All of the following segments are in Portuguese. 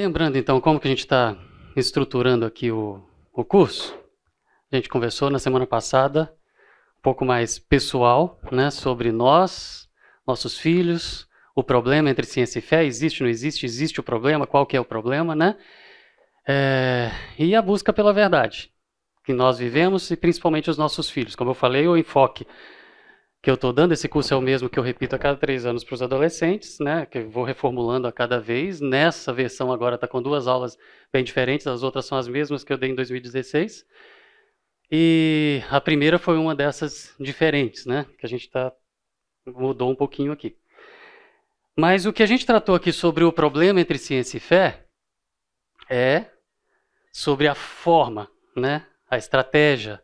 Lembrando então como que a gente está estruturando aqui o, o curso, a gente conversou na semana passada um pouco mais pessoal né, sobre nós, nossos filhos, o problema entre ciência e fé, existe, não existe, existe o problema, qual que é o problema, né? É, e a busca pela verdade que nós vivemos e principalmente os nossos filhos. Como eu falei, o enfoque que eu estou dando. Esse curso é o mesmo que eu repito a cada três anos para os adolescentes, né? Que eu vou reformulando a cada vez. Nessa versão agora está com duas aulas bem diferentes, as outras são as mesmas que eu dei em 2016. E a primeira foi uma dessas diferentes, né? Que a gente tá, mudou um pouquinho aqui. Mas o que a gente tratou aqui sobre o problema entre ciência e fé é sobre a forma, né? A estratégia,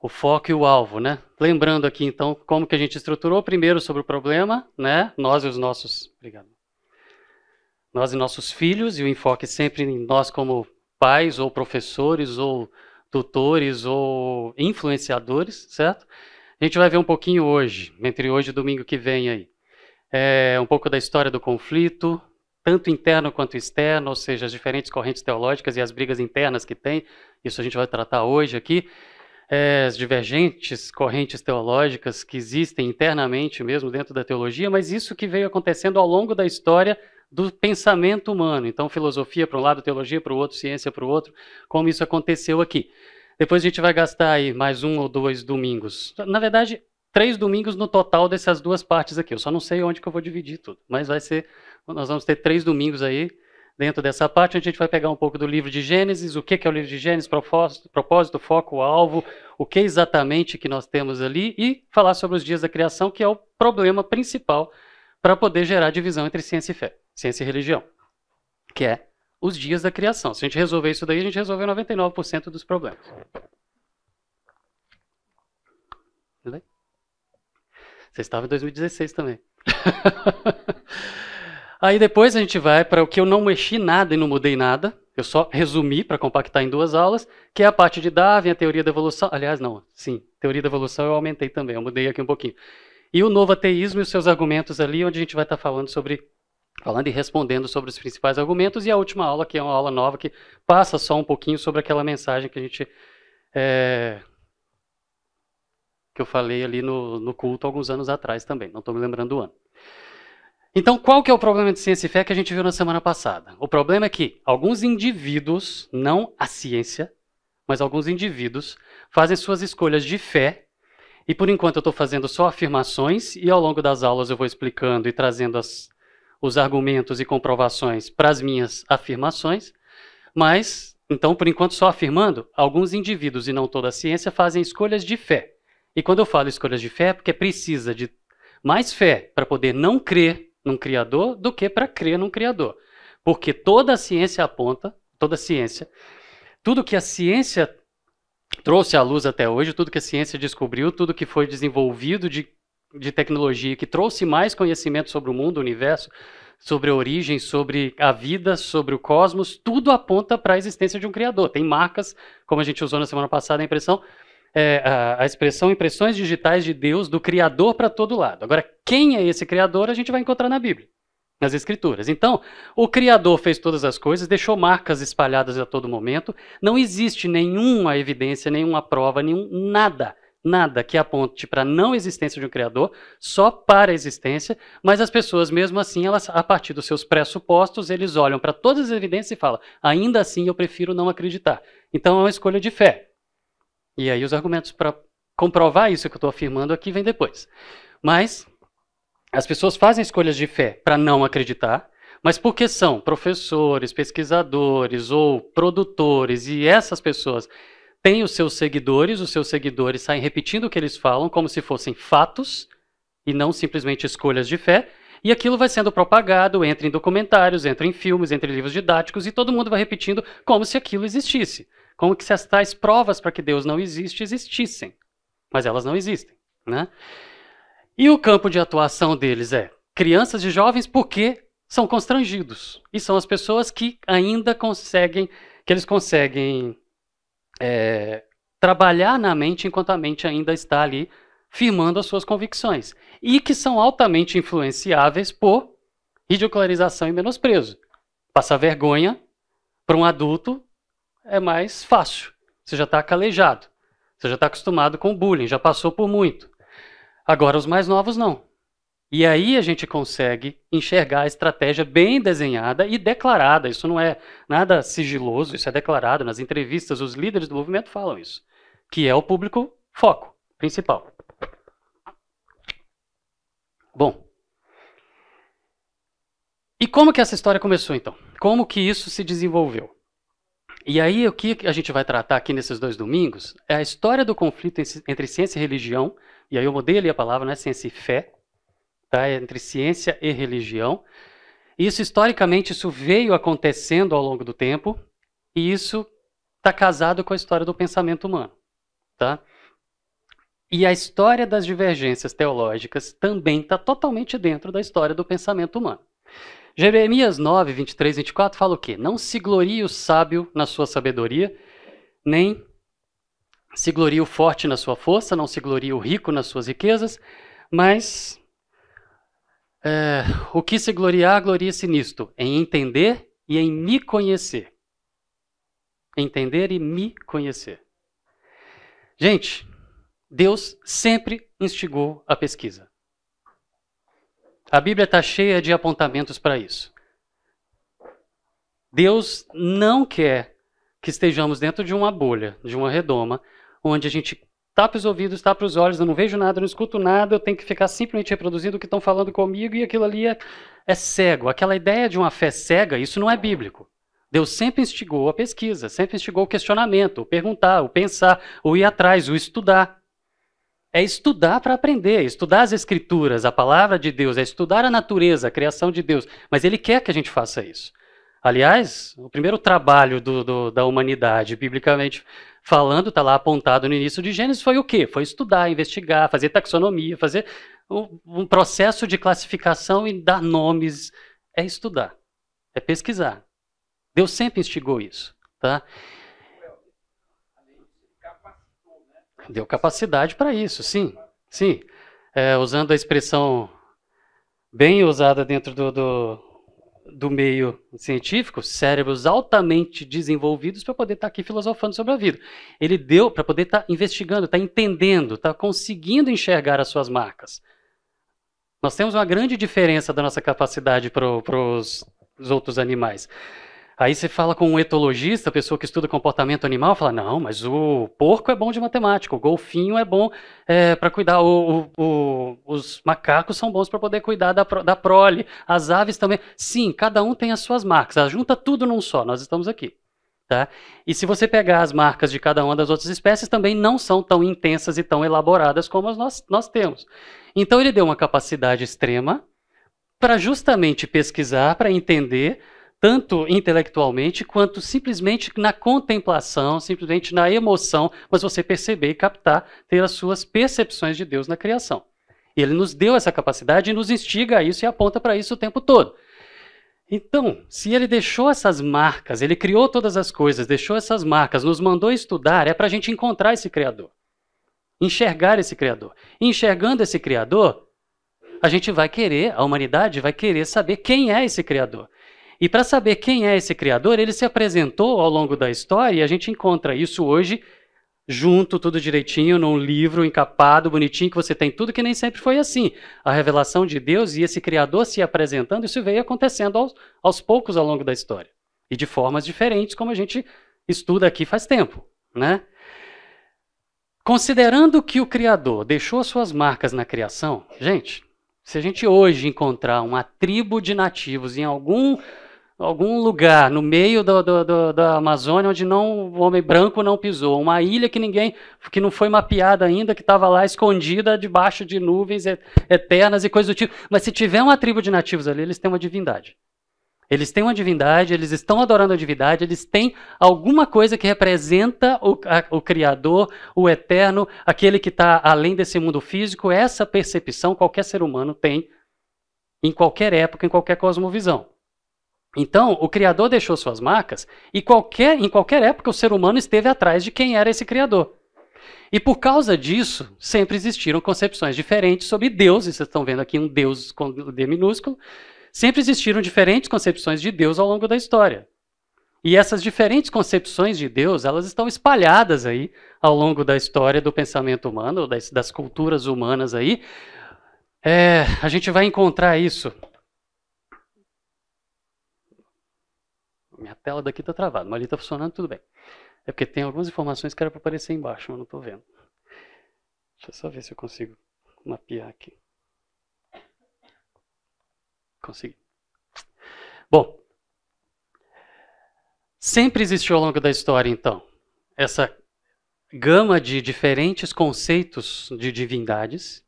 o foco e o alvo, né? Lembrando aqui então como que a gente estruturou primeiro sobre o problema, né? Nós e os nossos, obrigado. Nós e nossos filhos e o enfoque sempre em nós como pais ou professores ou tutores ou influenciadores, certo? A gente vai ver um pouquinho hoje, entre hoje e domingo que vem aí, é, um pouco da história do conflito, tanto interno quanto externo, ou seja, as diferentes correntes teológicas e as brigas internas que tem. Isso a gente vai tratar hoje aqui é, as divergentes correntes teológicas que existem internamente mesmo dentro da teologia, mas isso que veio acontecendo ao longo da história do pensamento humano. Então, filosofia para um lado, teologia para o outro, ciência para o outro, como isso aconteceu aqui. Depois a gente vai gastar aí mais um ou dois domingos. Na verdade, três domingos no total dessas duas partes aqui. Eu só não sei onde que eu vou dividir tudo, mas vai ser. Nós vamos ter três domingos aí dentro dessa parte, a gente vai pegar um pouco do livro de Gênesis, o que é o livro de Gênesis, propósito, propósito, foco, alvo, o que exatamente que nós temos ali e falar sobre os dias da criação, que é o problema principal para poder gerar divisão entre ciência e fé, ciência e religião, que é os dias da criação. Se a gente resolver isso daí, a gente resolveu 99% dos problemas. Você estava em 2016 também. Aí depois a gente vai para o que eu não mexi nada e não mudei nada. Eu só resumi para compactar em duas aulas, que é a parte de Darwin, a teoria da evolução. Aliás, não, sim, teoria da evolução eu aumentei também, eu mudei aqui um pouquinho. E o novo ateísmo e os seus argumentos ali, onde a gente vai estar tá falando sobre falando e respondendo sobre os principais argumentos e a última aula que é uma aula nova que passa só um pouquinho sobre aquela mensagem que a gente é, que eu falei ali no, no culto alguns anos atrás também. Não estou me lembrando do ano. Então, qual que é o problema de ciência e fé que a gente viu na semana passada? O problema é que alguns indivíduos, não a ciência, mas alguns indivíduos, fazem suas escolhas de fé, e por enquanto eu estou fazendo só afirmações, e ao longo das aulas eu vou explicando e trazendo as, os argumentos e comprovações para as minhas afirmações, mas, então, por enquanto só afirmando, alguns indivíduos e não toda a ciência fazem escolhas de fé. E quando eu falo escolhas de fé, é porque precisa de mais fé para poder não crer num criador do que para crer num criador. Porque toda a ciência aponta, toda a ciência, tudo que a ciência trouxe à luz até hoje, tudo que a ciência descobriu, tudo que foi desenvolvido de, de tecnologia, que trouxe mais conhecimento sobre o mundo, o universo, sobre a origem, sobre a vida, sobre o cosmos, tudo aponta para a existência de um criador. Tem marcas, como a gente usou na semana passada a impressão, é, a, a, expressão impressões digitais de Deus, do Criador para todo lado. Agora, quem é esse Criador, a gente vai encontrar na Bíblia, nas Escrituras. Então, o Criador fez todas as coisas, deixou marcas espalhadas a todo momento. Não existe nenhuma evidência, nenhuma prova, nenhum nada nada que aponte para a não existência de um criador, só para a existência, mas as pessoas, mesmo assim, elas, a partir dos seus pressupostos, eles olham para todas as evidências e falam: ainda assim eu prefiro não acreditar. Então é uma escolha de fé. E aí os argumentos para comprovar isso que eu estou afirmando aqui vem depois. Mas as pessoas fazem escolhas de fé para não acreditar, mas porque são professores, pesquisadores ou produtores e essas pessoas têm os seus seguidores, os seus seguidores saem repetindo o que eles falam como se fossem fatos e não simplesmente escolhas de fé. E aquilo vai sendo propagado, entra em documentários, entra em filmes, entra em livros didáticos, e todo mundo vai repetindo como se aquilo existisse como que se as tais provas para que Deus não existe existissem, mas elas não existem, né? E o campo de atuação deles é crianças e jovens porque são constrangidos e são as pessoas que ainda conseguem, que eles conseguem é, trabalhar na mente enquanto a mente ainda está ali firmando as suas convicções e que são altamente influenciáveis por ridicularização e menosprezo. Passar vergonha para um adulto é mais fácil. Você já está calejado. Você já está acostumado com bullying, já passou por muito. Agora, os mais novos não. E aí a gente consegue enxergar a estratégia bem desenhada e declarada. Isso não é nada sigiloso, isso é declarado nas entrevistas. Os líderes do movimento falam isso, que é o público foco principal. Bom. E como que essa história começou então? Como que isso se desenvolveu? E aí o que a gente vai tratar aqui nesses dois domingos é a história do conflito entre ciência e religião, e aí eu mudei ali a palavra, né ciência e fé, tá? É entre ciência e religião. Isso historicamente isso veio acontecendo ao longo do tempo, e isso está casado com a história do pensamento humano, tá? E a história das divergências teológicas também está totalmente dentro da história do pensamento humano. Jeremias 9, 23, 24 fala o quê? Não se glorie o sábio na sua sabedoria, nem se glorie o forte na sua força, não se glorie o rico nas suas riquezas, mas é, o que se gloriar, glorie-se nisto, em entender e em me conhecer. Entender e me conhecer. Gente, Deus sempre instigou a pesquisa. A Bíblia está cheia de apontamentos para isso. Deus não quer que estejamos dentro de uma bolha, de uma redoma, onde a gente tapa os ouvidos, tapa os olhos, eu não vejo nada, eu não escuto nada, eu tenho que ficar simplesmente reproduzindo o que estão falando comigo e aquilo ali é, é cego. Aquela ideia de uma fé cega, isso não é bíblico. Deus sempre instigou a pesquisa, sempre instigou o questionamento, o perguntar, o pensar, o ir atrás, o estudar é estudar para aprender, estudar as escrituras, a palavra de Deus, é estudar a natureza, a criação de Deus. Mas ele quer que a gente faça isso. Aliás, o primeiro trabalho do, do, da humanidade, biblicamente falando, está lá apontado no início de Gênesis, foi o quê? Foi estudar, investigar, fazer taxonomia, fazer um, um processo de classificação e dar nomes. É estudar, é pesquisar. Deus sempre instigou isso. Tá? deu capacidade para isso, sim, sim. É, usando a expressão bem usada dentro do, do, do meio científico, cérebros altamente desenvolvidos para poder estar tá aqui filosofando sobre a vida. Ele deu para poder estar tá investigando, estar tá entendendo, estar tá conseguindo enxergar as suas marcas. Nós temos uma grande diferença da nossa capacidade para os outros animais. Aí você fala com um etologista, pessoa que estuda comportamento animal, fala: não, mas o porco é bom de matemática, o golfinho é bom é, para cuidar, o, o, o, os macacos são bons para poder cuidar da, da prole, as aves também. Sim, cada um tem as suas marcas, junta tudo num só, nós estamos aqui. Tá? E se você pegar as marcas de cada uma das outras espécies, também não são tão intensas e tão elaboradas como as nós, nós temos. Então ele deu uma capacidade extrema para justamente pesquisar, para entender tanto intelectualmente quanto simplesmente na contemplação, simplesmente na emoção, mas você perceber e captar, ter as suas percepções de Deus na criação. Ele nos deu essa capacidade e nos instiga a isso e aponta para isso o tempo todo. Então, se ele deixou essas marcas, ele criou todas as coisas, deixou essas marcas, nos mandou estudar, é para a gente encontrar esse Criador. Enxergar esse Criador. E enxergando esse Criador, a gente vai querer, a humanidade vai querer saber quem é esse Criador. E para saber quem é esse criador, ele se apresentou ao longo da história e a gente encontra isso hoje junto, tudo direitinho, num livro encapado, bonitinho, que você tem tudo, que nem sempre foi assim. A revelação de Deus e esse Criador se apresentando, isso veio acontecendo aos, aos poucos ao longo da história. E de formas diferentes, como a gente estuda aqui faz tempo. Né? Considerando que o Criador deixou suas marcas na criação, gente, se a gente hoje encontrar uma tribo de nativos em algum algum lugar no meio do, do, do, da Amazônia onde não, o homem branco não pisou, uma ilha que ninguém, que não foi mapeada ainda, que estava lá escondida debaixo de nuvens eternas e coisas do tipo. Mas se tiver uma tribo de nativos ali, eles têm uma divindade. Eles têm uma divindade, eles estão adorando a divindade, eles têm alguma coisa que representa o, a, o Criador, o Eterno, aquele que está além desse mundo físico. Essa percepção qualquer ser humano tem em qualquer época, em qualquer cosmovisão. Então, o Criador deixou suas marcas e qualquer, em qualquer época o ser humano esteve atrás de quem era esse Criador. E por causa disso, sempre existiram concepções diferentes sobre Deus, e vocês estão vendo aqui um Deus com D minúsculo, sempre existiram diferentes concepções de Deus ao longo da história. E essas diferentes concepções de Deus, elas estão espalhadas aí ao longo da história do pensamento humano, das, das culturas humanas aí. É, a gente vai encontrar isso minha tela daqui está travada, mas ali está funcionando tudo bem. É porque tem algumas informações que era para aparecer embaixo, mas não estou vendo. Deixa eu só ver se eu consigo mapear aqui. Consegui. Bom, sempre existiu ao longo da história, então, essa gama de diferentes conceitos de divindades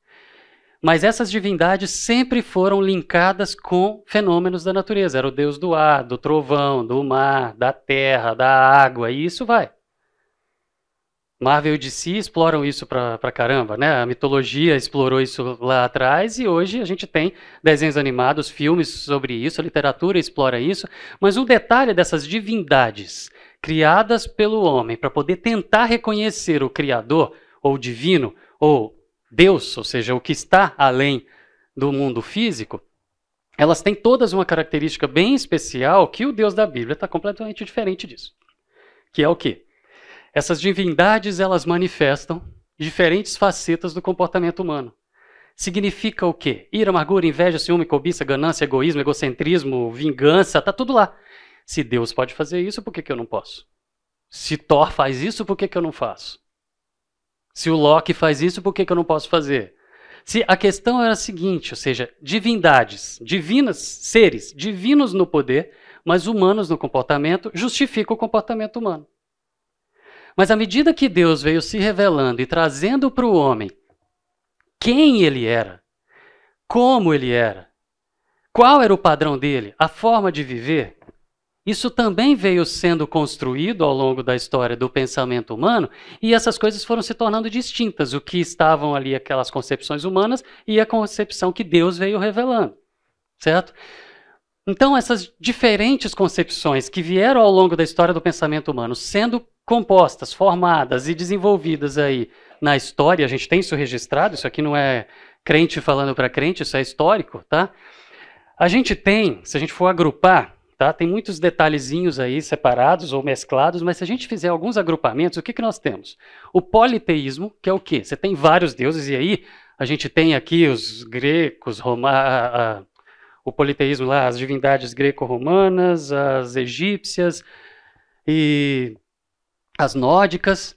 mas essas divindades sempre foram linkadas com fenômenos da natureza. Era o deus do ar, do trovão, do mar, da terra, da água, e isso vai. Marvel e DC exploram isso pra, pra caramba, né? A mitologia explorou isso lá atrás e hoje a gente tem desenhos animados, filmes sobre isso, a literatura explora isso. Mas o detalhe dessas divindades criadas pelo homem para poder tentar reconhecer o Criador ou divino ou Deus, ou seja, o que está além do mundo físico, elas têm todas uma característica bem especial que o Deus da Bíblia está completamente diferente disso. Que é o quê? Essas divindades, elas manifestam diferentes facetas do comportamento humano. Significa o quê? Ira, amargura, inveja, ciúme, cobiça, ganância, egoísmo, egocentrismo, vingança, tá tudo lá. Se Deus pode fazer isso, por que, que eu não posso? Se Thor faz isso, por que, que eu não faço? Se o Loki faz isso, por que, que eu não posso fazer? Se a questão era a seguinte, ou seja, divindades, divinas seres, divinos no poder, mas humanos no comportamento, justifica o comportamento humano. Mas à medida que Deus veio se revelando e trazendo para o homem quem ele era, como ele era, qual era o padrão dele, a forma de viver, isso também veio sendo construído ao longo da história do pensamento humano e essas coisas foram se tornando distintas. O que estavam ali aquelas concepções humanas e a concepção que Deus veio revelando, certo? Então, essas diferentes concepções que vieram ao longo da história do pensamento humano sendo compostas, formadas e desenvolvidas aí na história, a gente tem isso registrado, isso aqui não é crente falando para crente, isso é histórico, tá? A gente tem, se a gente for agrupar Tá? Tem muitos detalhezinhos aí separados ou mesclados, mas se a gente fizer alguns agrupamentos, o que, que nós temos? O politeísmo, que é o quê? Você tem vários deuses, e aí a gente tem aqui os gregos, Roma, o politeísmo lá, as divindades greco-romanas, as egípcias e as nórdicas.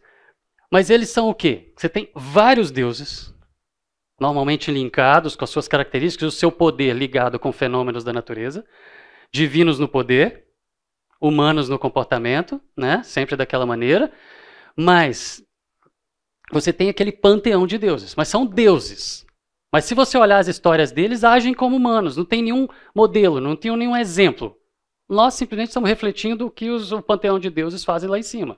Mas eles são o quê? Você tem vários deuses, normalmente linkados com as suas características, o seu poder ligado com fenômenos da natureza divinos no poder, humanos no comportamento, né? Sempre daquela maneira. Mas você tem aquele panteão de deuses, mas são deuses. Mas se você olhar as histórias deles, agem como humanos, não tem nenhum modelo, não tem nenhum exemplo. Nós simplesmente estamos refletindo o que os, o panteão de deuses fazem lá em cima,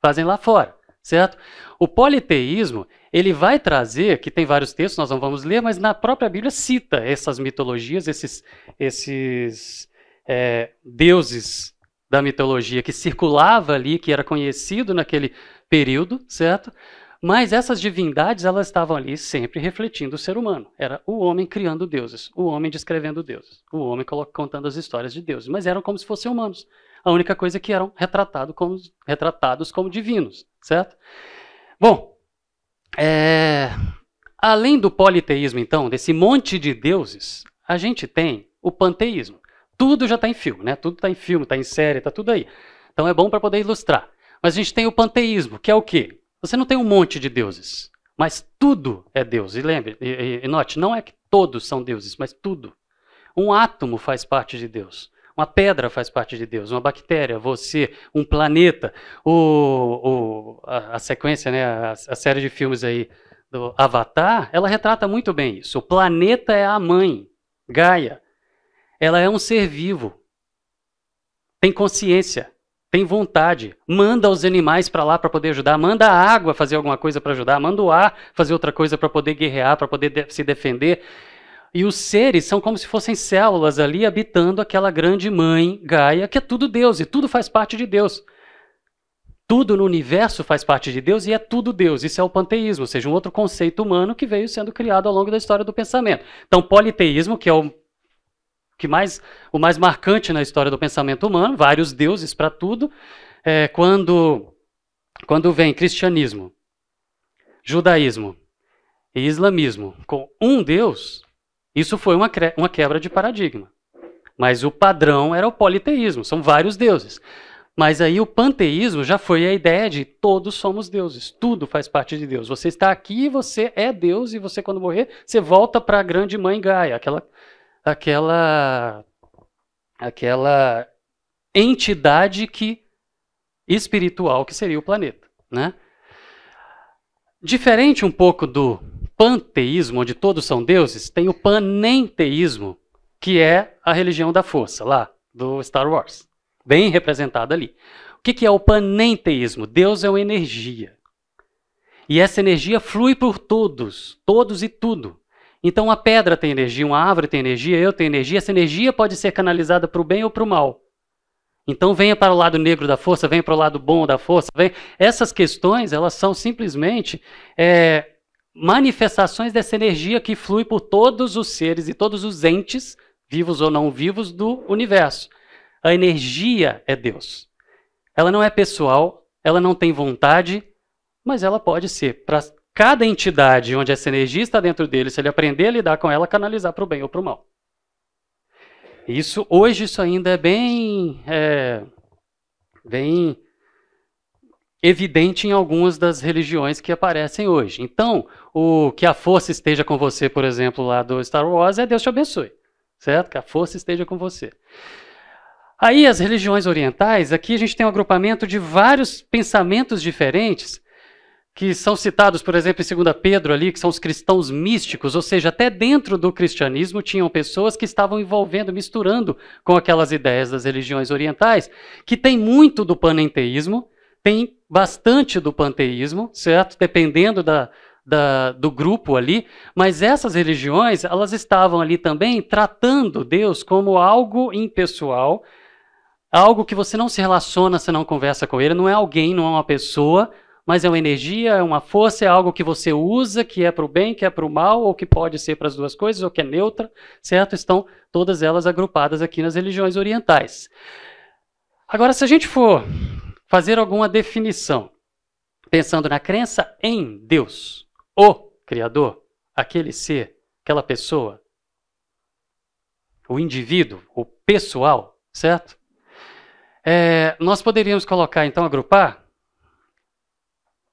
fazem lá fora, certo? O politeísmo, ele vai trazer, que tem vários textos, nós não vamos ler, mas na própria Bíblia cita essas mitologias, esses, esses é, deuses da mitologia que circulava ali, que era conhecido naquele período, certo? Mas essas divindades elas estavam ali sempre refletindo o ser humano. Era o homem criando deuses, o homem descrevendo deuses, o homem contando as histórias de deuses, mas eram como se fossem humanos. A única coisa é que eram retratado como, retratados como divinos, certo? Bom, é, além do politeísmo, então, desse monte de deuses, a gente tem o panteísmo. Tudo já está em filme, né? Tudo está em filme, está em série, está tudo aí. Então é bom para poder ilustrar. Mas a gente tem o panteísmo, que é o quê? Você não tem um monte de deuses, mas tudo é Deus. E lembre, e, e, note, não é que todos são deuses, mas tudo. Um átomo faz parte de Deus. Uma pedra faz parte de Deus, uma bactéria, você, um planeta, o, o a, a, sequência, né, a, a série de filmes aí do Avatar, ela retrata muito bem isso. O planeta é a mãe, Gaia. Ela é um ser vivo. Tem consciência, tem vontade. Manda os animais para lá para poder ajudar, manda a água fazer alguma coisa para ajudar, manda o ar fazer outra coisa para poder guerrear, para poder de se defender. E os seres são como se fossem células ali habitando aquela grande mãe Gaia, que é tudo Deus e tudo faz parte de Deus. Tudo no universo faz parte de Deus e é tudo Deus. Isso é o panteísmo, ou seja, um outro conceito humano que veio sendo criado ao longo da história do pensamento. Então, politeísmo, que é o que mais, o mais marcante na história do pensamento humano, vários deuses para tudo, é quando, quando vem cristianismo, judaísmo e islamismo com um Deus, isso foi uma, uma quebra de paradigma. Mas o padrão era o politeísmo, são vários deuses. Mas aí o panteísmo já foi a ideia de todos somos deuses, tudo faz parte de Deus. Você está aqui, você é Deus e você quando morrer, você volta para a grande mãe Gaia, aquela aquela aquela entidade que espiritual que seria o planeta, né? Diferente um pouco do panteísmo, onde todos são deuses, tem o panenteísmo, que é a religião da força, lá, do Star Wars. Bem representada ali. O que, que é o panenteísmo? Deus é uma energia. E essa energia flui por todos, todos e tudo. Então, uma pedra tem energia, uma árvore tem energia, eu tenho energia. Essa energia pode ser canalizada para o bem ou para o mal. Então, venha para o lado negro da força, venha para o lado bom da força. Venha. Essas questões, elas são simplesmente é, manifestações dessa energia que flui por todos os seres e todos os entes, vivos ou não vivos, do universo. A energia é Deus. Ela não é pessoal, ela não tem vontade, mas ela pode ser para cada entidade onde essa energia está dentro dele, se ele aprender a lidar com ela, canalizar para o bem ou para o mal. Isso hoje isso ainda é bem, é, bem evidente em algumas das religiões que aparecem hoje. Então, o que a força esteja com você, por exemplo, lá do Star Wars, é Deus te abençoe, certo? Que a força esteja com você. Aí as religiões orientais, aqui a gente tem um agrupamento de vários pensamentos diferentes que são citados, por exemplo, em 2 Pedro ali, que são os cristãos místicos, ou seja, até dentro do cristianismo tinham pessoas que estavam envolvendo, misturando com aquelas ideias das religiões orientais, que tem muito do panenteísmo, tem bastante do panteísmo, certo? Dependendo da, da, do grupo ali, mas essas religiões, elas estavam ali também tratando Deus como algo impessoal, algo que você não se relaciona, você não conversa com ele, não é alguém, não é uma pessoa, mas é uma energia, é uma força, é algo que você usa, que é para o bem, que é para o mal, ou que pode ser para as duas coisas, ou que é neutra, certo? Estão todas elas agrupadas aqui nas religiões orientais. Agora, se a gente for fazer alguma definição, pensando na crença em Deus, o Criador, aquele ser, aquela pessoa, o indivíduo, o pessoal, certo? É, nós poderíamos colocar, então, agrupar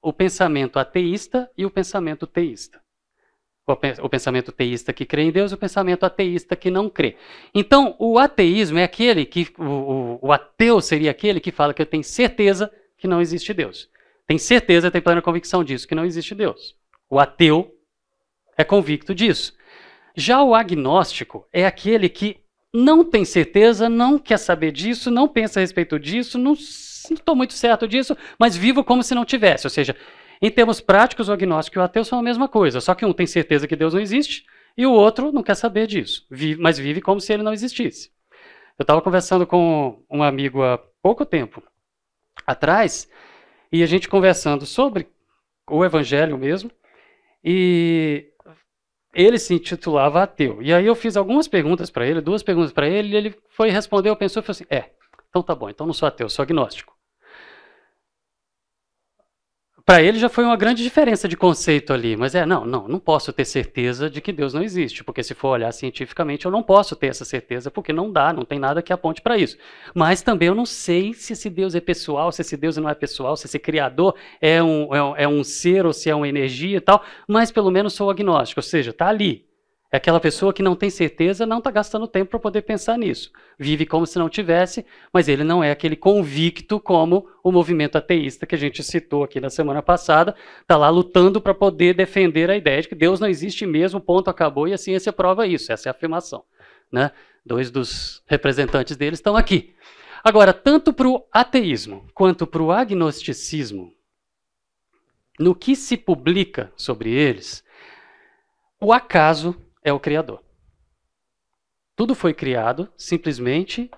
o pensamento ateísta e o pensamento teísta. O pensamento teísta que crê em Deus e o pensamento ateísta que não crê. Então, o ateísmo é aquele que. O, o, o ateu seria aquele que fala que eu tenho certeza que não existe Deus. Tem certeza, tem plena convicção disso, que não existe Deus. O ateu é convicto disso. Já o agnóstico é aquele que não tem certeza, não quer saber disso, não pensa a respeito disso, não estou muito certo disso, mas vivo como se não tivesse. Ou seja, em termos práticos, o agnóstico e o ateu são a mesma coisa, só que um tem certeza que Deus não existe e o outro não quer saber disso, vive, mas vive como se ele não existisse. Eu estava conversando com um amigo há pouco tempo atrás e a gente conversando sobre o evangelho mesmo e ele se intitulava ateu. E aí eu fiz algumas perguntas para ele, duas perguntas para ele, e ele foi responder, eu pensou e falou assim: "É, então tá bom, então não sou ateu, sou agnóstico" para ele já foi uma grande diferença de conceito ali, mas é, não, não, não posso ter certeza de que Deus não existe, porque se for olhar cientificamente, eu não posso ter essa certeza, porque não dá, não tem nada que aponte para isso. Mas também eu não sei se esse Deus é pessoal, se esse Deus não é pessoal, se esse Criador é um, é um, é um ser ou se é uma energia e tal, mas pelo menos sou agnóstico, ou seja, está ali, é aquela pessoa que não tem certeza, não está gastando tempo para poder pensar nisso. Vive como se não tivesse, mas ele não é aquele convicto como o movimento ateísta que a gente citou aqui na semana passada. Está lá lutando para poder defender a ideia de que Deus não existe mesmo, ponto, acabou, e a ciência prova isso. Essa é a afirmação. Né? Dois dos representantes deles estão aqui. Agora, tanto para o ateísmo quanto para o agnosticismo, no que se publica sobre eles, o acaso é o Criador. Tudo foi criado simplesmente.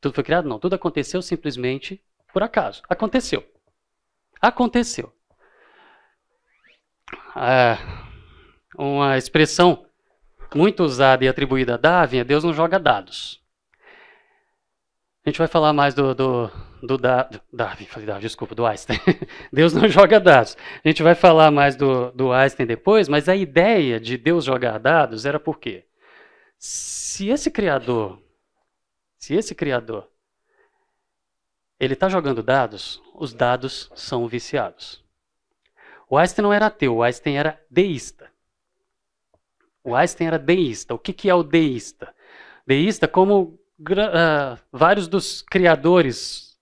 Tudo foi criado? Não. Tudo aconteceu simplesmente por acaso. Aconteceu. Aconteceu. Ah, uma expressão muito usada e atribuída a Darwin é Deus não joga dados. A gente vai falar mais do, do do, da, do Darwin, falei Darwin, desculpa, do Einstein. Deus não joga dados. A gente vai falar mais do, do Einstein depois, mas a ideia de Deus jogar dados era por quê? Se esse criador, se esse criador, ele está jogando dados, os dados são viciados. O Einstein não era ateu, o Einstein era deísta. O Einstein era deísta. O que, que é o deísta? Deísta, como Uh, vários dos criadores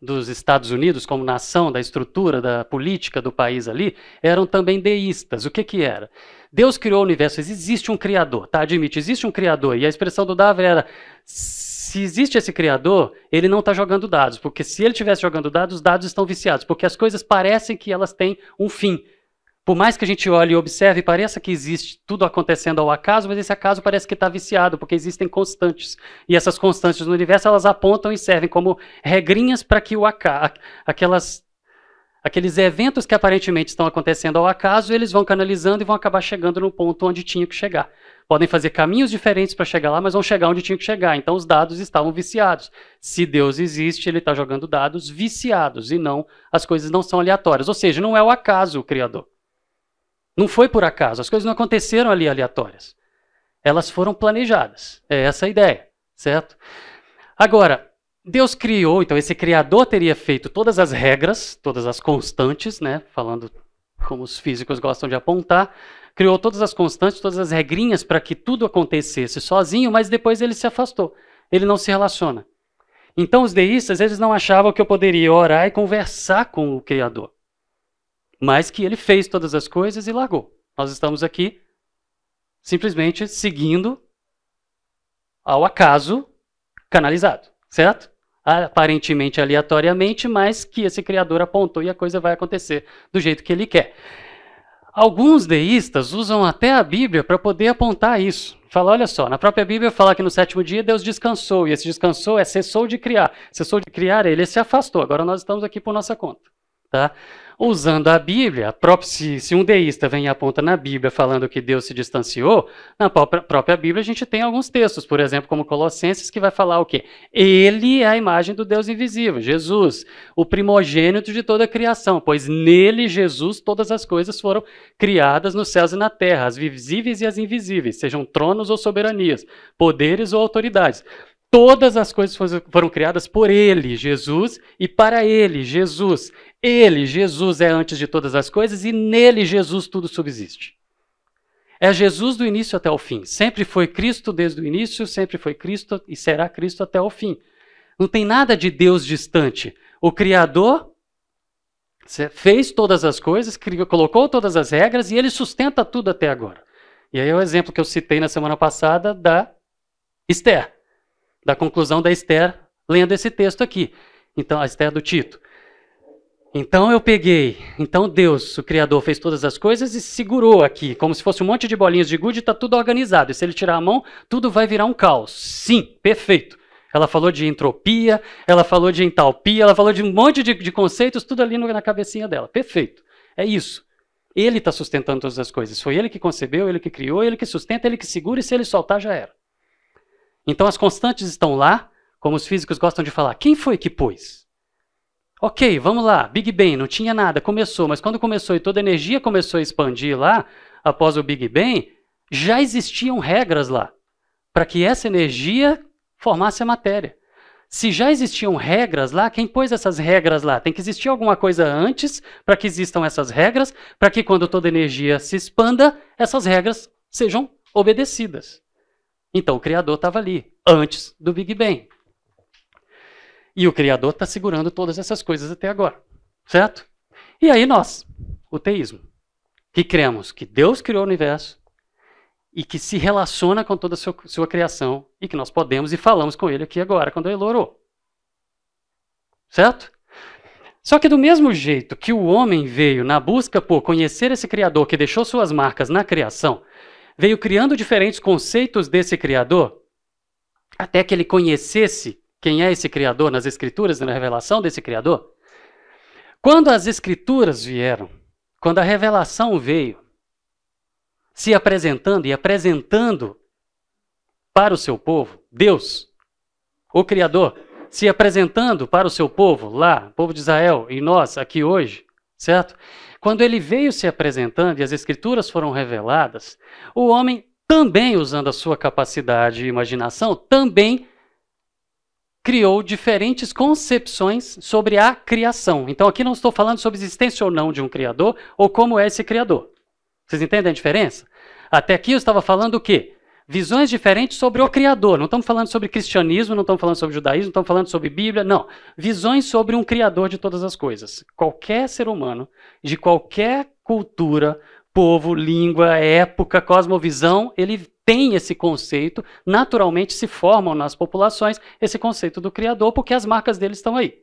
dos Estados Unidos como nação, da estrutura, da política do país ali, eram também deístas. O que que era? Deus criou o universo, existe um criador, tá? Admite, existe um criador. E a expressão do Davi era: se existe esse criador, ele não está jogando dados, porque se ele estivesse jogando dados, os dados estão viciados, porque as coisas parecem que elas têm um fim por mais que a gente olhe e observe, pareça que existe tudo acontecendo ao acaso, mas esse acaso parece que está viciado, porque existem constantes. E essas constantes no universo, elas apontam e servem como regrinhas para que o aquelas, aqueles eventos que aparentemente estão acontecendo ao acaso, eles vão canalizando e vão acabar chegando no ponto onde tinha que chegar. Podem fazer caminhos diferentes para chegar lá, mas vão chegar onde tinha que chegar. Então os dados estavam viciados. Se Deus existe, ele está jogando dados viciados, e não, as coisas não são aleatórias. Ou seja, não é o acaso o Criador. Não foi por acaso, as coisas não aconteceram ali aleatórias. Elas foram planejadas. É essa a ideia, certo? Agora, Deus criou, então esse criador teria feito todas as regras, todas as constantes, né, falando como os físicos gostam de apontar, criou todas as constantes, todas as regrinhas para que tudo acontecesse sozinho, mas depois ele se afastou. Ele não se relaciona. Então os deístas, eles não achavam que eu poderia orar e conversar com o criador mas que ele fez todas as coisas e largou. Nós estamos aqui simplesmente seguindo ao acaso canalizado, certo? Aparentemente aleatoriamente, mas que esse criador apontou e a coisa vai acontecer do jeito que ele quer. Alguns deístas usam até a Bíblia para poder apontar isso. Fala, olha só, na própria Bíblia fala que no sétimo dia Deus descansou, e esse descansou é cessou de criar. Cessou de criar, ele se afastou. Agora nós estamos aqui por nossa conta tá? Usando a Bíblia, se, se, um deísta vem e aponta na Bíblia falando que Deus se distanciou, na própria, própria Bíblia a gente tem alguns textos, por exemplo, como Colossenses, que vai falar o quê? Ele é a imagem do Deus invisível, Jesus, o primogênito de toda a criação, pois nele, Jesus, todas as coisas foram criadas nos céus e na terra, as visíveis e as invisíveis, sejam tronos ou soberanias, poderes ou autoridades todas as coisas foram criadas por ele, Jesus, e para ele, Jesus. Ele, Jesus, é antes de todas as coisas e nele Jesus tudo subsiste. É Jesus do início até o fim. Sempre foi Cristo desde o início, sempre foi Cristo e será Cristo até o fim. Não tem nada de Deus distante. O Criador fez todas as coisas, colocou todas as regras e ele sustenta tudo até agora. E aí é o exemplo que eu citei na semana passada da Esther, da conclusão da Esther lendo esse texto aqui. Então, a Esther do Tito. Então eu peguei. Então Deus, o Criador, fez todas as coisas e segurou aqui, como se fosse um monte de bolinhas de gude, está tudo organizado. E se ele tirar a mão, tudo vai virar um caos. Sim, perfeito. Ela falou de entropia, ela falou de entalpia, ela falou de um monte de, de conceitos, tudo ali na cabecinha dela. Perfeito. É isso. Ele está sustentando todas as coisas. Foi ele que concebeu, ele que criou, ele que sustenta, ele que segura, e se ele soltar, já era. Então as constantes estão lá, como os físicos gostam de falar. Quem foi que pôs? Ok, vamos lá. Big Bang, não tinha nada, começou, mas quando começou e toda a energia começou a expandir lá, após o Big Bang, já existiam regras lá para que essa energia formasse a matéria. Se já existiam regras lá, quem pôs essas regras lá? Tem que existir alguma coisa antes para que existam essas regras, para que quando toda energia se expanda, essas regras sejam obedecidas. Então o Criador estava ali, antes do Big Bang. E o Criador está segurando todas essas coisas até agora. Certo? E aí nós, o teísmo, que cremos que Deus criou o universo e que se relaciona com toda a sua, sua criação e que nós podemos e falamos com ele aqui agora, quando ele orou. Certo? Só que do mesmo jeito que o homem veio na busca por conhecer esse Criador que deixou suas marcas na criação, veio criando diferentes conceitos desse Criador, até que ele conhecesse quem é esse Criador nas Escrituras, na revelação desse Criador. Quando as Escrituras vieram, quando a revelação veio, se apresentando e apresentando para o seu povo, Deus, o Criador, se apresentando para o seu povo lá, povo de Israel e nós aqui hoje, certo? Quando ele veio se apresentando e as escrituras foram reveladas, o homem também usando a sua capacidade e imaginação, também criou diferentes concepções sobre a criação. Então aqui não estou falando sobre existência ou não de um criador ou como é esse criador. Vocês entendem a diferença? Até aqui eu estava falando o quê? Visões diferentes sobre o Criador. Não estamos falando sobre cristianismo, não estamos falando sobre judaísmo, não estamos falando sobre Bíblia, não. Visões sobre um Criador de todas as coisas. Qualquer ser humano, de qualquer cultura, povo, língua, época, cosmovisão, ele tem esse conceito, naturalmente se formam nas populações esse conceito do Criador, porque as marcas dele estão aí.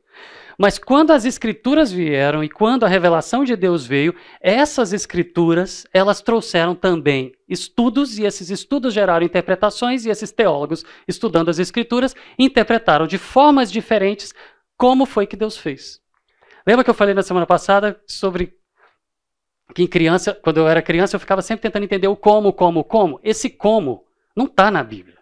Mas quando as escrituras vieram e quando a revelação de Deus veio, essas escrituras, elas trouxeram também estudos e esses estudos geraram interpretações e esses teólogos estudando as escrituras interpretaram de formas diferentes como foi que Deus fez. Lembra que eu falei na semana passada sobre que em criança, quando eu era criança, eu ficava sempre tentando entender o como, como, como. Esse como não está na Bíblia.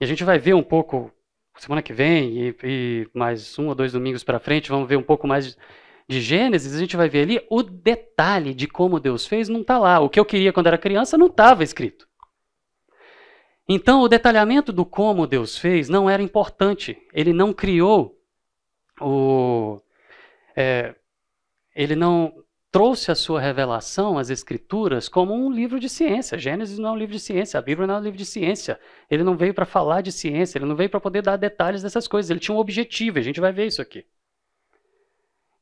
E a gente vai ver um pouco semana que vem e, e mais um ou dois domingos para frente, vamos ver um pouco mais de, de Gênesis. A gente vai ver ali o detalhe de como Deus fez não está lá. O que eu queria quando era criança não estava escrito. Então, o detalhamento do como Deus fez não era importante. Ele não criou o. É, ele não trouxe a sua revelação, as escrituras, como um livro de ciência. Gênesis não é um livro de ciência, a Bíblia não é um livro de ciência. Ele não veio para falar de ciência, ele não veio para poder dar detalhes dessas coisas. Ele tinha um objetivo, a gente vai ver isso aqui.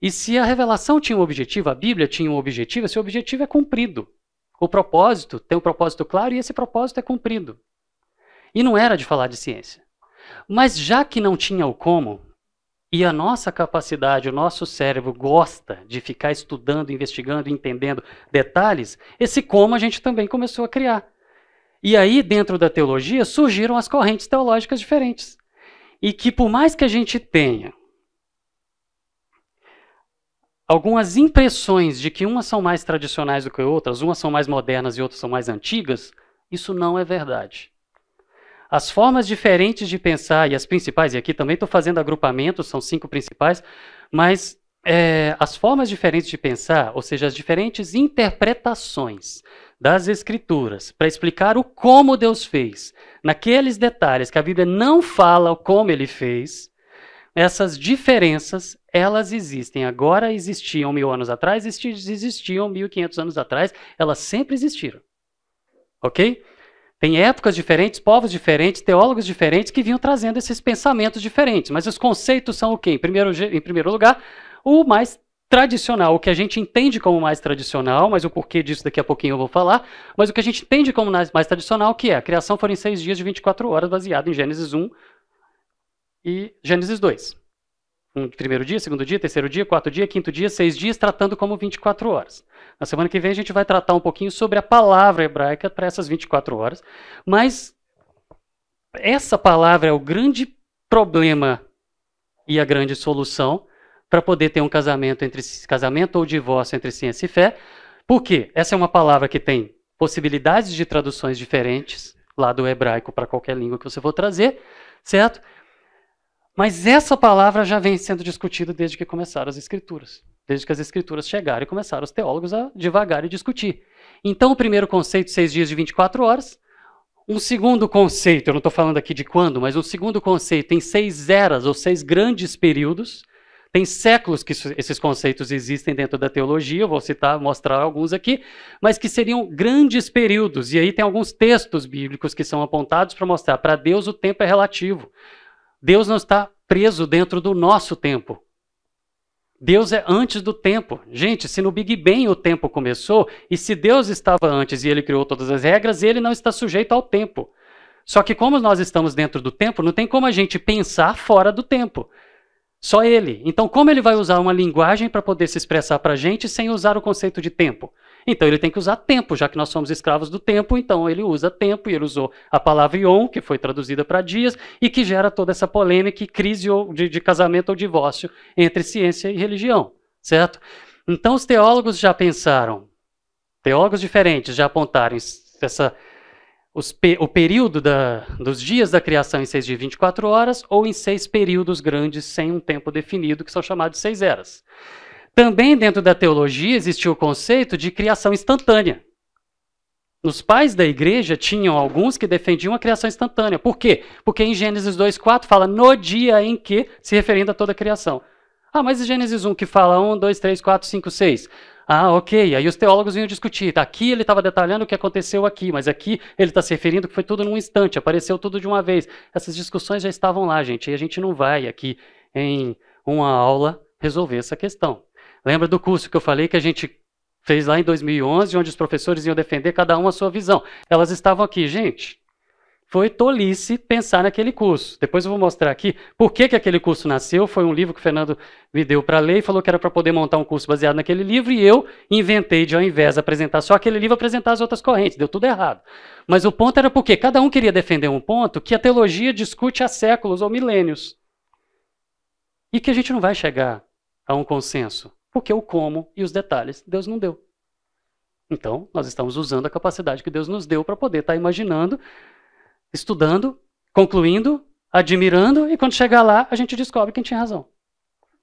E se a revelação tinha um objetivo, a Bíblia tinha um objetivo, esse objetivo é cumprido. O propósito tem um propósito claro e esse propósito é cumprido. E não era de falar de ciência. Mas já que não tinha o como, e a nossa capacidade, o nosso cérebro gosta de ficar estudando, investigando, entendendo detalhes, esse como a gente também começou a criar. E aí, dentro da teologia, surgiram as correntes teológicas diferentes. E que, por mais que a gente tenha algumas impressões de que umas são mais tradicionais do que outras, umas são mais modernas e outras são mais antigas, isso não é verdade. As formas diferentes de pensar e as principais, e aqui também estou fazendo agrupamento, são cinco principais, mas é, as formas diferentes de pensar, ou seja, as diferentes interpretações das Escrituras para explicar o como Deus fez, naqueles detalhes que a Bíblia não fala o como ele fez, essas diferenças, elas existem. Agora existiam mil anos atrás, existiam mil e quinhentos anos atrás, elas sempre existiram. Ok? Tem épocas diferentes, povos diferentes, teólogos diferentes que vinham trazendo esses pensamentos diferentes. Mas os conceitos são o quê? Em primeiro, em primeiro lugar, o mais tradicional, o que a gente entende como mais tradicional, mas o porquê disso daqui a pouquinho eu vou falar, mas o que a gente entende como mais tradicional, que é a criação foram em seis dias de 24 horas, baseado em Gênesis 1 e Gênesis 2. Um primeiro dia, segundo dia, terceiro dia, quarto dia, quinto dia, seis dias, tratando como 24 horas. Na semana que vem a gente vai tratar um pouquinho sobre a palavra hebraica para essas 24 horas, mas essa palavra é o grande problema e a grande solução para poder ter um casamento entre casamento ou divórcio entre ciência e fé. Por quê? Essa é uma palavra que tem possibilidades de traduções diferentes, lá do hebraico para qualquer língua que você for trazer, certo? Mas essa palavra já vem sendo discutida desde que começaram as escrituras desde que as escrituras chegaram e começaram os teólogos a devagar e discutir. Então, o primeiro conceito, seis dias de 24 horas. Um segundo conceito, eu não estou falando aqui de quando, mas um segundo conceito tem seis eras ou seis grandes períodos. Tem séculos que esses conceitos existem dentro da teologia, eu vou citar, mostrar alguns aqui, mas que seriam grandes períodos. E aí tem alguns textos bíblicos que são apontados para mostrar para Deus o tempo é relativo. Deus não está preso dentro do nosso tempo. Deus é antes do tempo. Gente, se no Big Bang o tempo começou, e se Deus estava antes e ele criou todas as regras, ele não está sujeito ao tempo. Só que como nós estamos dentro do tempo, não tem como a gente pensar fora do tempo. Só ele. Então, como ele vai usar uma linguagem para poder se expressar para a gente sem usar o conceito de tempo? Então ele tem que usar tempo, já que nós somos escravos do tempo, então ele usa tempo, e ele usou a palavra ion, que foi traduzida para dias, e que gera toda essa polêmica e crise de, de casamento ou divórcio entre ciência e religião, certo? Então os teólogos já pensaram, teólogos diferentes já apontaram essa, os, o período da, dos dias da criação em seis de 24 horas ou em seis períodos grandes sem um tempo definido, que são chamados de seis eras. Também dentro da teologia existia o conceito de criação instantânea. Nos pais da igreja tinham alguns que defendiam a criação instantânea. Por quê? Porque em Gênesis 2,4 fala no dia em que, se referindo a toda a criação. Ah, mas em Gênesis 1 que fala 1, 2, 3, 4, 5, 6. Ah, ok. Aí os teólogos vinham discutir. Tá, aqui ele estava detalhando o que aconteceu aqui, mas aqui ele está se referindo que foi tudo num instante, apareceu tudo de uma vez. Essas discussões já estavam lá, gente, e a gente não vai aqui em uma aula resolver essa questão. Lembra do curso que eu falei que a gente fez lá em 2011, onde os professores iam defender cada um a sua visão. Elas estavam aqui, gente. Foi tolice pensar naquele curso. Depois eu vou mostrar aqui por que, que aquele curso nasceu. Foi um livro que o Fernando me deu para ler e falou que era para poder montar um curso baseado naquele livro. E eu inventei de, ao invés de apresentar só aquele livro, apresentar as outras correntes. Deu tudo errado. Mas o ponto era porque cada um queria defender um ponto que a teologia discute há séculos ou milênios. E que a gente não vai chegar a um consenso porque o como e os detalhes Deus não deu. Então, nós estamos usando a capacidade que Deus nos deu para poder estar tá imaginando, estudando, concluindo, admirando, e quando chegar lá, a gente descobre quem tinha razão.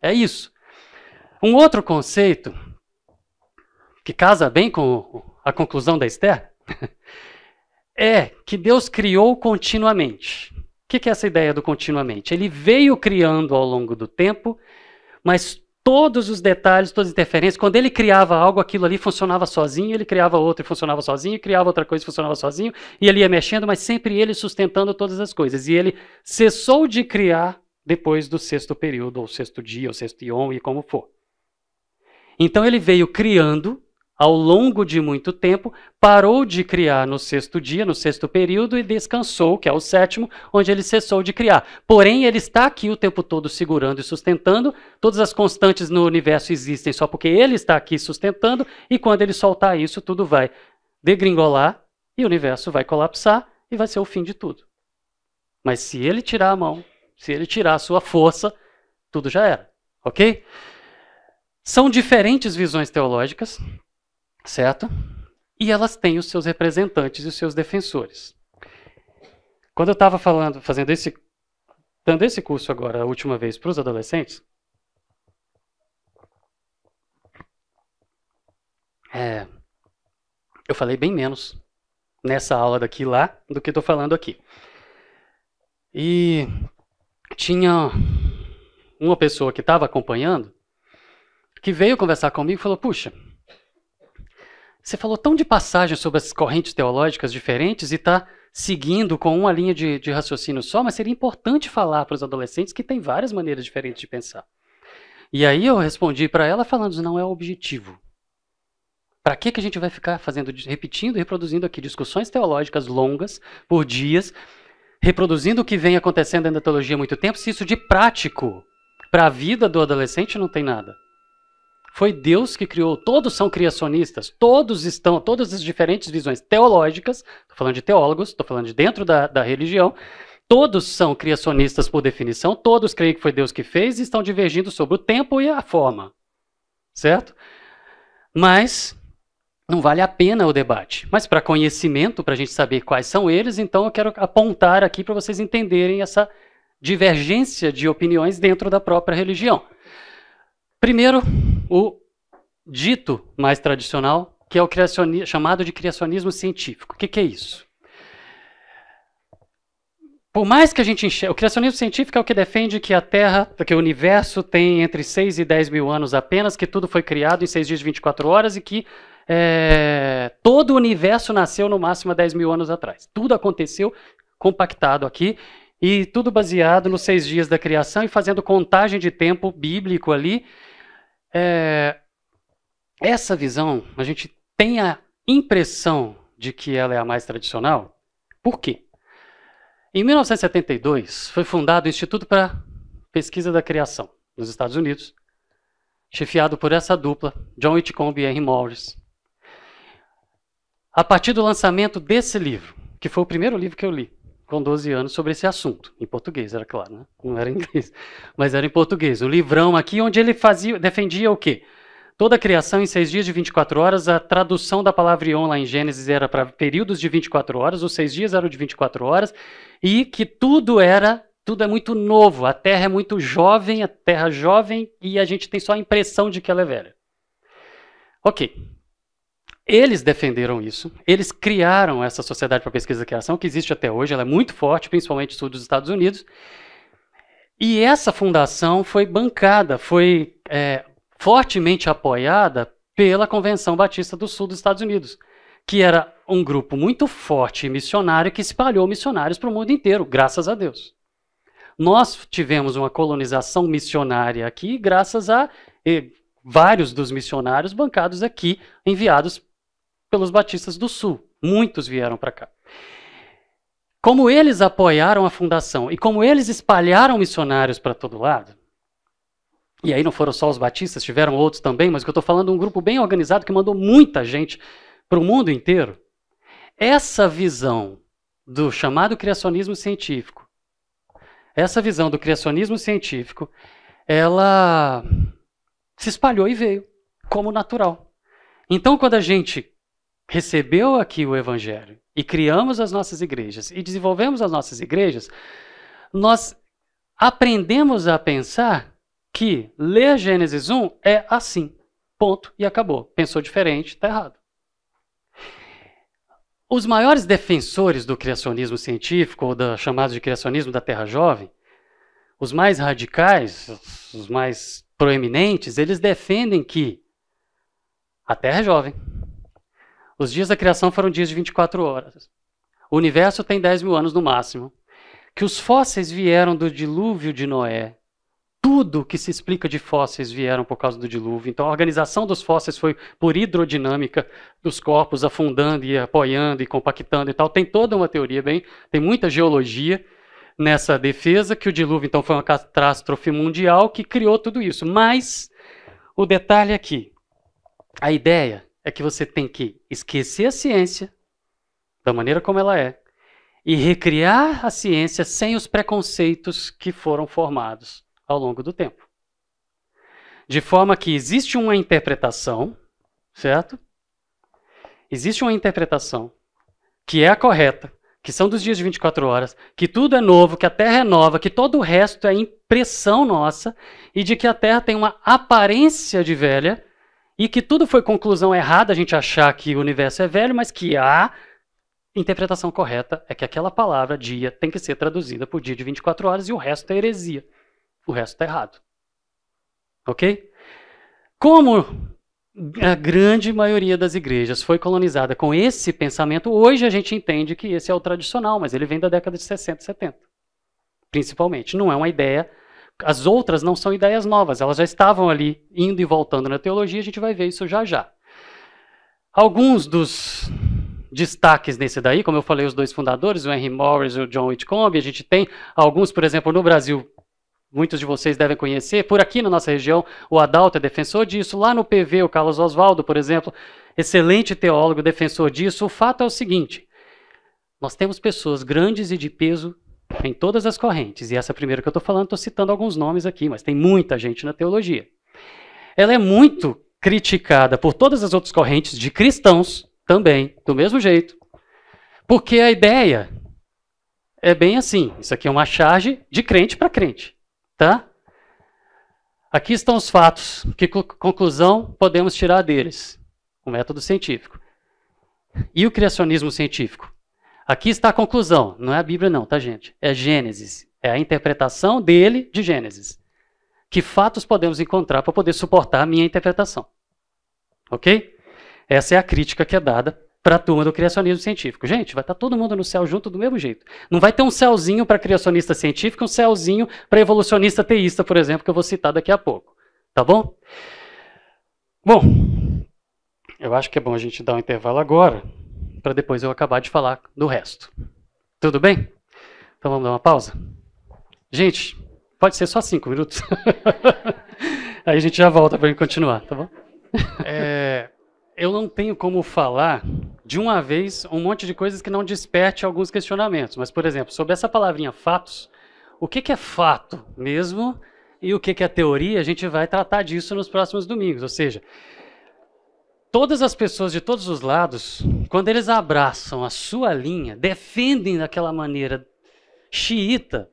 É isso. Um outro conceito que casa bem com a conclusão da Esther é que Deus criou continuamente. O que é essa ideia do continuamente? Ele veio criando ao longo do tempo, mas todos os detalhes, todas as interferências. Quando ele criava algo, aquilo ali funcionava sozinho, ele criava outro e funcionava sozinho, criava outra coisa e funcionava sozinho, e ele ia mexendo, mas sempre ele sustentando todas as coisas. E ele cessou de criar depois do sexto período, ou sexto dia, ou sexto ion, e como for. Então ele veio criando ao longo de muito tempo, parou de criar no sexto dia, no sexto período, e descansou, que é o sétimo, onde ele cessou de criar. Porém, ele está aqui o tempo todo segurando e sustentando. Todas as constantes no universo existem só porque ele está aqui sustentando, e quando ele soltar isso, tudo vai degringolar e o universo vai colapsar e vai ser o fim de tudo. Mas se ele tirar a mão, se ele tirar a sua força, tudo já era, ok? São diferentes visões teológicas, certo? E elas têm os seus representantes e os seus defensores. Quando eu estava falando, fazendo esse, dando esse curso agora, a última vez, para os adolescentes, é, eu falei bem menos nessa aula daqui lá do que estou falando aqui. E tinha uma pessoa que estava acompanhando que veio conversar comigo e falou: Puxa, você falou tão de passagem sobre as correntes teológicas diferentes e está seguindo com uma linha de, de, raciocínio só, mas seria importante falar para os adolescentes que tem várias maneiras diferentes de pensar. E aí eu respondi para ela falando: não é o objetivo. Para que, que a gente vai ficar fazendo, repetindo e reproduzindo aqui discussões teológicas longas por dias, reproduzindo o que vem acontecendo na teologia há muito tempo, se isso de prático para a vida do adolescente não tem nada? Foi Deus que criou, todos são criacionistas, todos estão, todas as diferentes visões teológicas, estou falando de teólogos, estou falando de dentro da, da religião, todos são criacionistas por definição, todos creem que foi Deus que fez e estão divergindo sobre o tempo e a forma. Certo? Mas não vale a pena o debate. Mas para conhecimento, para a gente saber quais são eles, então eu quero apontar aqui para vocês entenderem essa divergência de opiniões dentro da própria religião. Primeiro, o dito mais tradicional, que é o chamado de criacionismo científico. O que, que é isso? Por mais que a gente enxergue. O criacionismo científico é o que defende que a Terra, que o universo tem entre 6 e 10 mil anos apenas, que tudo foi criado em 6 dias e 24 horas e que é, todo o universo nasceu no máximo 10 mil anos atrás. Tudo aconteceu compactado aqui e tudo baseado nos seis dias da criação e fazendo contagem de tempo bíblico ali é, essa visão, a gente tem a impressão de que ela é a mais tradicional. Por quê? Em 1972, foi fundado o Instituto para Pesquisa da Criação, nos Estados Unidos, chefiado por essa dupla, John Whitcomb e Henry Morris. A partir do lançamento desse livro, que foi o primeiro livro que eu li, com 12 anos sobre esse assunto, em português, era claro, né? não era em inglês, mas era em português. O livrão aqui, onde ele fazia, defendia o quê? Toda a criação em seis dias de 24 horas, a tradução da palavra ion lá em Gênesis era para períodos de 24 horas, os seis dias eram de 24 horas, e que tudo era, tudo é muito novo, a Terra é muito jovem, a Terra jovem, e a gente tem só a impressão de que ela é velha. Ok, eles defenderam isso, eles criaram essa Sociedade para Pesquisa e Criação, que existe até hoje, ela é muito forte, principalmente no sul dos Estados Unidos. E essa fundação foi bancada, foi é, fortemente apoiada pela Convenção Batista do Sul dos Estados Unidos, que era um grupo muito forte e missionário que espalhou missionários para o mundo inteiro, graças a Deus. Nós tivemos uma colonização missionária aqui, graças a vários dos missionários bancados aqui, enviados pelos batistas do Sul. Muitos vieram para cá. Como eles apoiaram a fundação e como eles espalharam missionários para todo lado, e aí não foram só os batistas, tiveram outros também, mas que eu estou falando de um grupo bem organizado que mandou muita gente para o mundo inteiro. Essa visão do chamado criacionismo científico, essa visão do criacionismo científico, ela se espalhou e veio como natural. Então, quando a gente recebeu aqui o Evangelho e criamos as nossas igrejas e desenvolvemos as nossas igrejas, nós aprendemos a pensar que ler Gênesis 1 é assim. Ponto e acabou. Pensou diferente, está errado. Os maiores defensores do criacionismo científico, ou da chamada de criacionismo da Terra Jovem, os mais radicais, os mais proeminentes, eles defendem que a Terra é jovem. Os dias da criação foram dias de 24 horas. O universo tem 10 mil anos no máximo. Que os fósseis vieram do dilúvio de Noé. Tudo que se explica de fósseis vieram por causa do dilúvio. Então, a organização dos fósseis foi por hidrodinâmica dos corpos afundando e apoiando e compactando e tal. Tem toda uma teoria, bem, tem muita geologia nessa defesa que o dilúvio então foi uma catástrofe mundial que criou tudo isso. Mas o detalhe aqui, é a ideia é que você tem que esquecer a ciência da maneira como ela é e recriar a ciência sem os preconceitos que foram formados ao longo do tempo. De forma que existe uma interpretação, certo? Existe uma interpretação que é a correta, que são dos dias de 24 horas, que tudo é novo, que a Terra é nova, que todo o resto é impressão nossa e de que a Terra tem uma aparência de velha e que tudo foi conclusão errada a gente achar que o universo é velho, mas que a interpretação correta é que aquela palavra dia tem que ser traduzida por dia de 24 horas e o resto é heresia. O resto está errado. Ok? Como a grande maioria das igrejas foi colonizada com esse pensamento, hoje a gente entende que esse é o tradicional, mas ele vem da década de 60 e 70. Principalmente. Não é uma ideia as outras não são ideias novas, elas já estavam ali indo e voltando na teologia, a gente vai ver isso já já. Alguns dos destaques nesse daí, como eu falei, os dois fundadores, o Henry Morris e o John Whitcomb, a gente tem alguns, por exemplo, no Brasil, muitos de vocês devem conhecer, por aqui na nossa região, o Adalto é defensor disso, lá no PV, o Carlos Oswaldo, por exemplo, excelente teólogo, defensor disso. O fato é o seguinte: nós temos pessoas grandes e de peso em todas as correntes, e essa primeira que eu estou falando, estou citando alguns nomes aqui, mas tem muita gente na teologia. Ela é muito criticada por todas as outras correntes de cristãos também, do mesmo jeito, porque a ideia é bem assim: isso aqui é uma charge de crente para crente, tá? Aqui estão os fatos. Que conclusão podemos tirar deles? O método científico. E o criacionismo científico? Aqui está a conclusão. Não é a Bíblia, não, tá, gente? É Gênesis. É a interpretação dele de Gênesis. Que fatos podemos encontrar para poder suportar a minha interpretação? Ok? Essa é a crítica que é dada para a turma do criacionismo científico. Gente, vai estar tá todo mundo no céu junto do mesmo jeito. Não vai ter um céuzinho para criacionista científico, um céuzinho para evolucionista teísta, por exemplo, que eu vou citar daqui a pouco. Tá bom? Bom, eu acho que é bom a gente dar um intervalo agora para depois eu acabar de falar do resto. Tudo bem? Então vamos dar uma pausa? Gente, pode ser só cinco minutos. Aí a gente já volta para continuar, tá bom? É, eu não tenho como falar de uma vez um monte de coisas que não desperte alguns questionamentos. Mas, por exemplo, sobre essa palavrinha fatos, o que, que é fato mesmo e o que, que é teoria, a gente vai tratar disso nos próximos domingos. Ou seja, todas as pessoas de todos os lados, quando eles abraçam a sua linha, defendem daquela maneira xiita,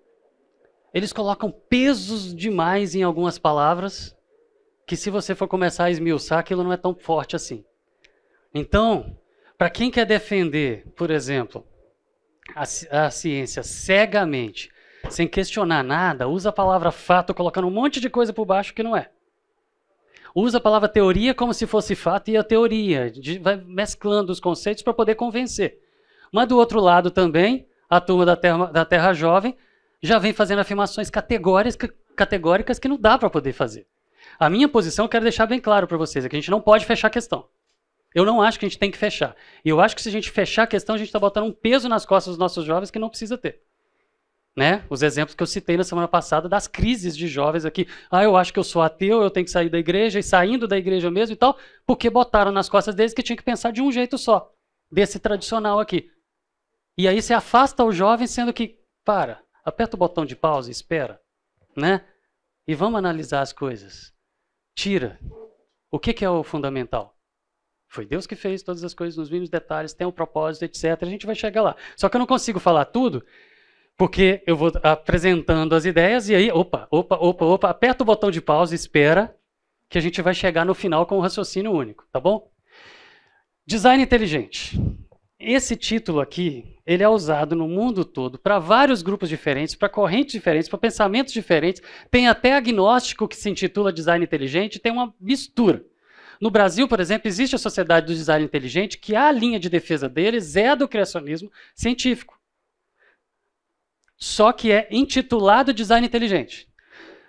eles colocam pesos demais em algumas palavras, que se você for começar a esmiuçar, aquilo não é tão forte assim. Então, para quem quer defender, por exemplo, a, a, ciência cegamente, sem questionar nada, usa a palavra fato, colocando um monte de coisa por baixo que não é usa a palavra teoria como se fosse fato e a teoria, de, vai mesclando os conceitos para poder convencer. Mas do outro lado também, a turma da Terra, da terra Jovem já vem fazendo afirmações categóricas, categóricas que não dá para poder fazer. A minha posição, quero deixar bem claro para vocês, é que a gente não pode fechar a questão. Eu não acho que a gente tem que fechar. E eu acho que se a gente fechar a questão, a gente está botando um peso nas costas dos nossos jovens que não precisa ter. Né? Os exemplos que eu citei na semana passada das crises de jovens aqui. Ah, eu acho que eu sou ateu, eu tenho que sair da igreja, e saindo da igreja mesmo e tal, porque botaram nas costas deles que tinha que pensar de um jeito só, desse tradicional aqui. E aí você afasta o jovem, sendo que, para, aperta o botão de pausa e espera, né? E vamos analisar as coisas. Tira. O que, que é o fundamental? Foi Deus que fez todas as coisas nos mínimos detalhes, tem um propósito, etc. A gente vai chegar lá. Só que eu não consigo falar tudo, porque eu vou apresentando as ideias e aí, opa, opa, opa, opa, aperta o botão de pausa e espera que a gente vai chegar no final com um raciocínio único, tá bom? Design inteligente. Esse título aqui, ele é usado no mundo todo para vários grupos diferentes, para correntes diferentes, para pensamentos diferentes. Tem até agnóstico que se intitula design inteligente, tem uma mistura. No Brasil, por exemplo, existe a Sociedade do Design Inteligente, que é a linha de defesa deles é do criacionismo científico só que é intitulado design inteligente.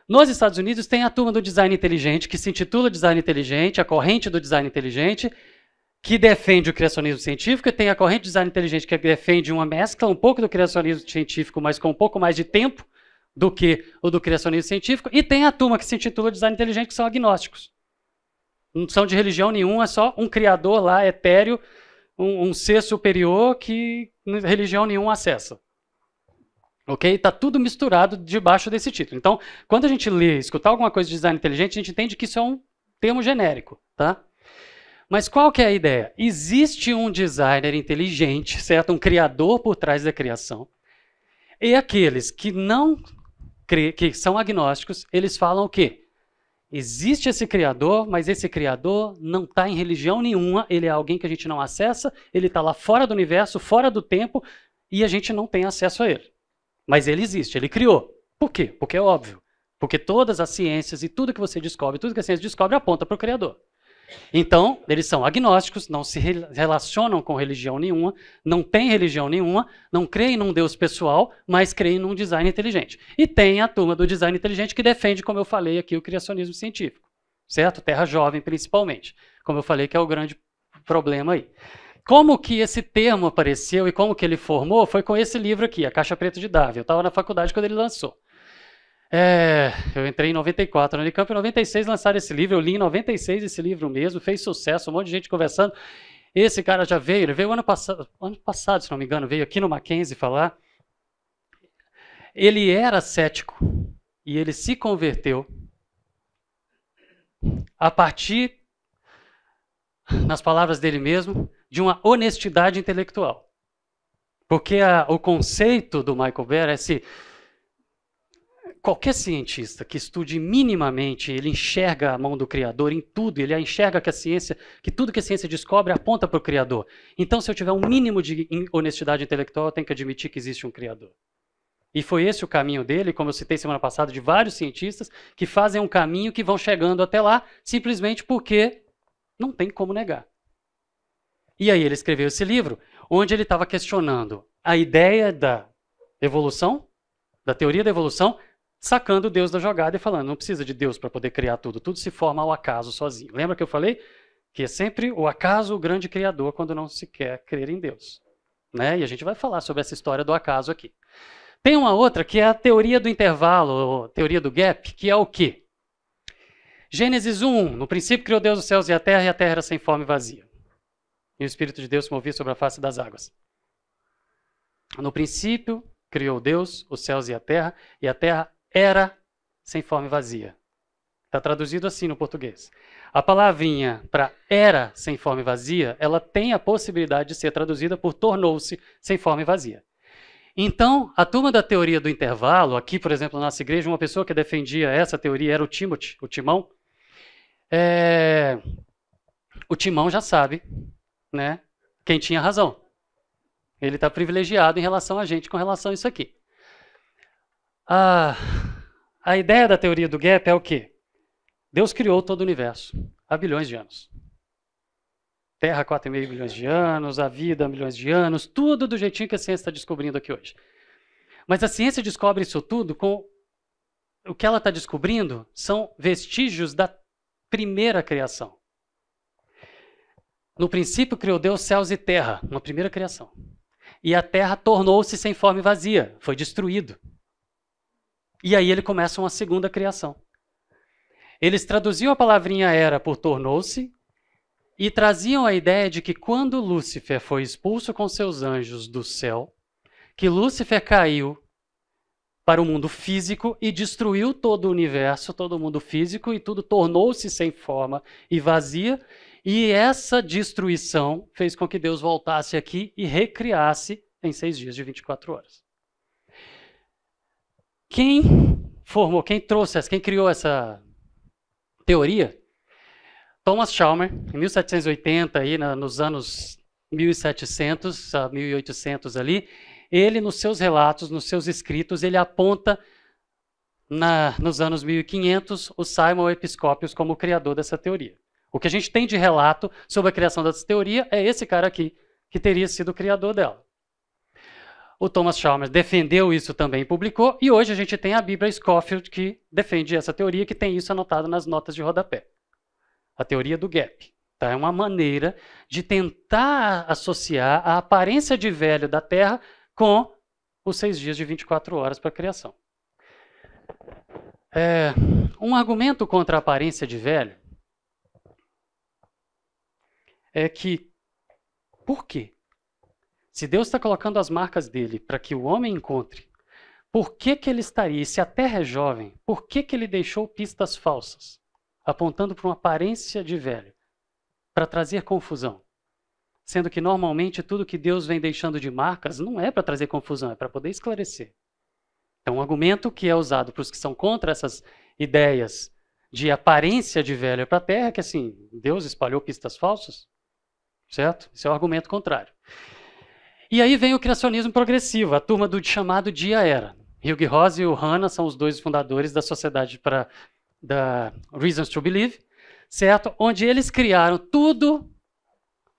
Nos Estados Unidos tem a turma do design inteligente, que se intitula design inteligente, a corrente do design inteligente, que defende o criacionismo científico, e tem a corrente do design inteligente que defende uma mescla, um pouco do criacionismo científico, mas com um pouco mais de tempo do que o do criacionismo científico, e tem a turma que se intitula design inteligente, que são agnósticos. Não são de religião nenhuma, é só um criador lá, etéreo, um, um ser superior que religião nenhuma acessa. Ok? Está tudo misturado debaixo desse título. Então, quando a gente lê, escutar alguma coisa de design inteligente, a gente entende que isso é um termo genérico, tá? Mas qual que é a ideia? Existe um designer inteligente, certo? Um criador por trás da criação. E aqueles que não que são agnósticos, eles falam o quê? Existe esse criador, mas esse criador não está em religião nenhuma, ele é alguém que a gente não acessa, ele está lá fora do universo, fora do tempo, e a gente não tem acesso a ele. Mas ele existe, ele criou. Por quê? Porque é óbvio. Porque todas as ciências e tudo que você descobre, tudo que a ciência descobre, aponta para o Criador. Então, eles são agnósticos, não se relacionam com religião nenhuma, não têm religião nenhuma, não creem num Deus pessoal, mas creem num design inteligente. E tem a turma do design inteligente que defende, como eu falei aqui, o criacionismo científico, certo? Terra jovem, principalmente. Como eu falei, que é o grande problema aí. Como que esse termo apareceu e como que ele formou foi com esse livro aqui, A Caixa Preta de Davi. Eu estava na faculdade quando ele lançou. É, eu entrei em 94 no Unicamp, em 96 lançaram esse livro, eu li em 96 esse livro mesmo, fez sucesso, um monte de gente conversando. Esse cara já veio, ele veio ano passado, ano passado, se não me engano, veio aqui no Mackenzie falar. Ele era cético e ele se converteu a partir, nas palavras dele mesmo, de uma honestidade intelectual. Porque a, o conceito do Michael Baer é se qualquer cientista que estude minimamente, ele enxerga a mão do Criador em tudo, ele enxerga que a ciência, que tudo que a ciência descobre aponta para o Criador. Então, se eu tiver um mínimo de honestidade intelectual, eu tenho que admitir que existe um Criador. E foi esse o caminho dele, como eu citei semana passada, de vários cientistas que fazem um caminho que vão chegando até lá simplesmente porque não tem como negar. E aí ele escreveu esse livro, onde ele estava questionando a ideia da evolução, da teoria da evolução, sacando Deus da jogada e falando: não precisa de Deus para poder criar tudo, tudo se forma ao acaso sozinho. Lembra que eu falei que é sempre o acaso o grande criador quando não se quer crer em Deus? Né? E a gente vai falar sobre essa história do acaso aqui. Tem uma outra que é a teoria do intervalo, teoria do gap, que é o quê? Gênesis 1, no princípio criou Deus os céus e a terra, e a terra era sem forma e vazia e o Espírito de Deus se movia sobre a face das águas. No princípio, criou Deus os céus e a terra, e a terra era sem forma e vazia. Está traduzido assim no português. A palavrinha para era sem forma e vazia, ela tem a possibilidade de ser traduzida por tornou-se sem forma e vazia. Então, a turma da teoria do intervalo, aqui, por exemplo, na nossa igreja, uma pessoa que defendia essa teoria era o Timothy, o Timão. É... O Timão já sabe né, quem tinha razão. Ele está privilegiado em relação a gente com relação a isso aqui. a ideia da teoria do gap é o quê? Deus criou todo o universo há bilhões de anos. Terra, 4,5 bilhões de anos, a vida, milhões de anos, tudo do jeitinho que a ciência está descobrindo aqui hoje. Mas a ciência descobre isso tudo com. O que ela está descobrindo são vestígios da primeira criação. No princípio criou Deus céus e terra, uma primeira criação. E a terra tornou-se sem forma e vazia, foi destruído. E aí ele começa uma segunda criação. Eles traduziam a palavrinha era por tornou-se e traziam a ideia de que quando Lúcifer foi expulso com seus anjos do céu, que Lúcifer caiu para o mundo físico e destruiu todo o universo, todo o mundo físico, e tudo tornou-se sem forma e vazia, e essa destruição fez com que Deus voltasse aqui e recriasse em seis dias de 24 horas. Quem formou, quem trouxe, quem criou essa teoria? Thomas Chalmers, em 1780, aí, nos anos 1700 a 1800 ali, ele nos seus relatos, nos seus escritos, ele aponta na, nos anos 1500 o Simon Episcopius como o criador dessa teoria. O que a gente tem de relato sobre a criação dessa teoria é esse cara aqui, que teria sido o criador dela. O Thomas Chalmers defendeu isso também e publicou, e hoje a gente tem a Bíblia Scofield que defende essa teoria, que tem isso anotado nas notas de rodapé. A teoria do gap. Tá? É uma maneira de tentar associar a aparência de velho da Terra com os seis dias de 24 horas para a criação. É, um argumento contra a aparência de velho é que por quê? Se Deus está colocando as marcas dele para que o homem encontre, por que, que ele estaria, e se a terra é jovem, por que, que ele deixou pistas falsas, apontando para uma aparência de velho, para trazer confusão? Sendo que normalmente tudo que Deus vem deixando de marcas não é para trazer confusão, é para poder esclarecer. Então, um argumento que é usado para os que são contra essas ideias de aparência de velho para a terra, é que assim, Deus espalhou pistas falsas, Certo? Esse é o argumento contrário. E aí vem o criacionismo progressivo, a turma do chamado Dia Era. Hugh Ross e o Hanna são os dois fundadores da Sociedade para da Reasons to Believe, certo? Onde eles criaram tudo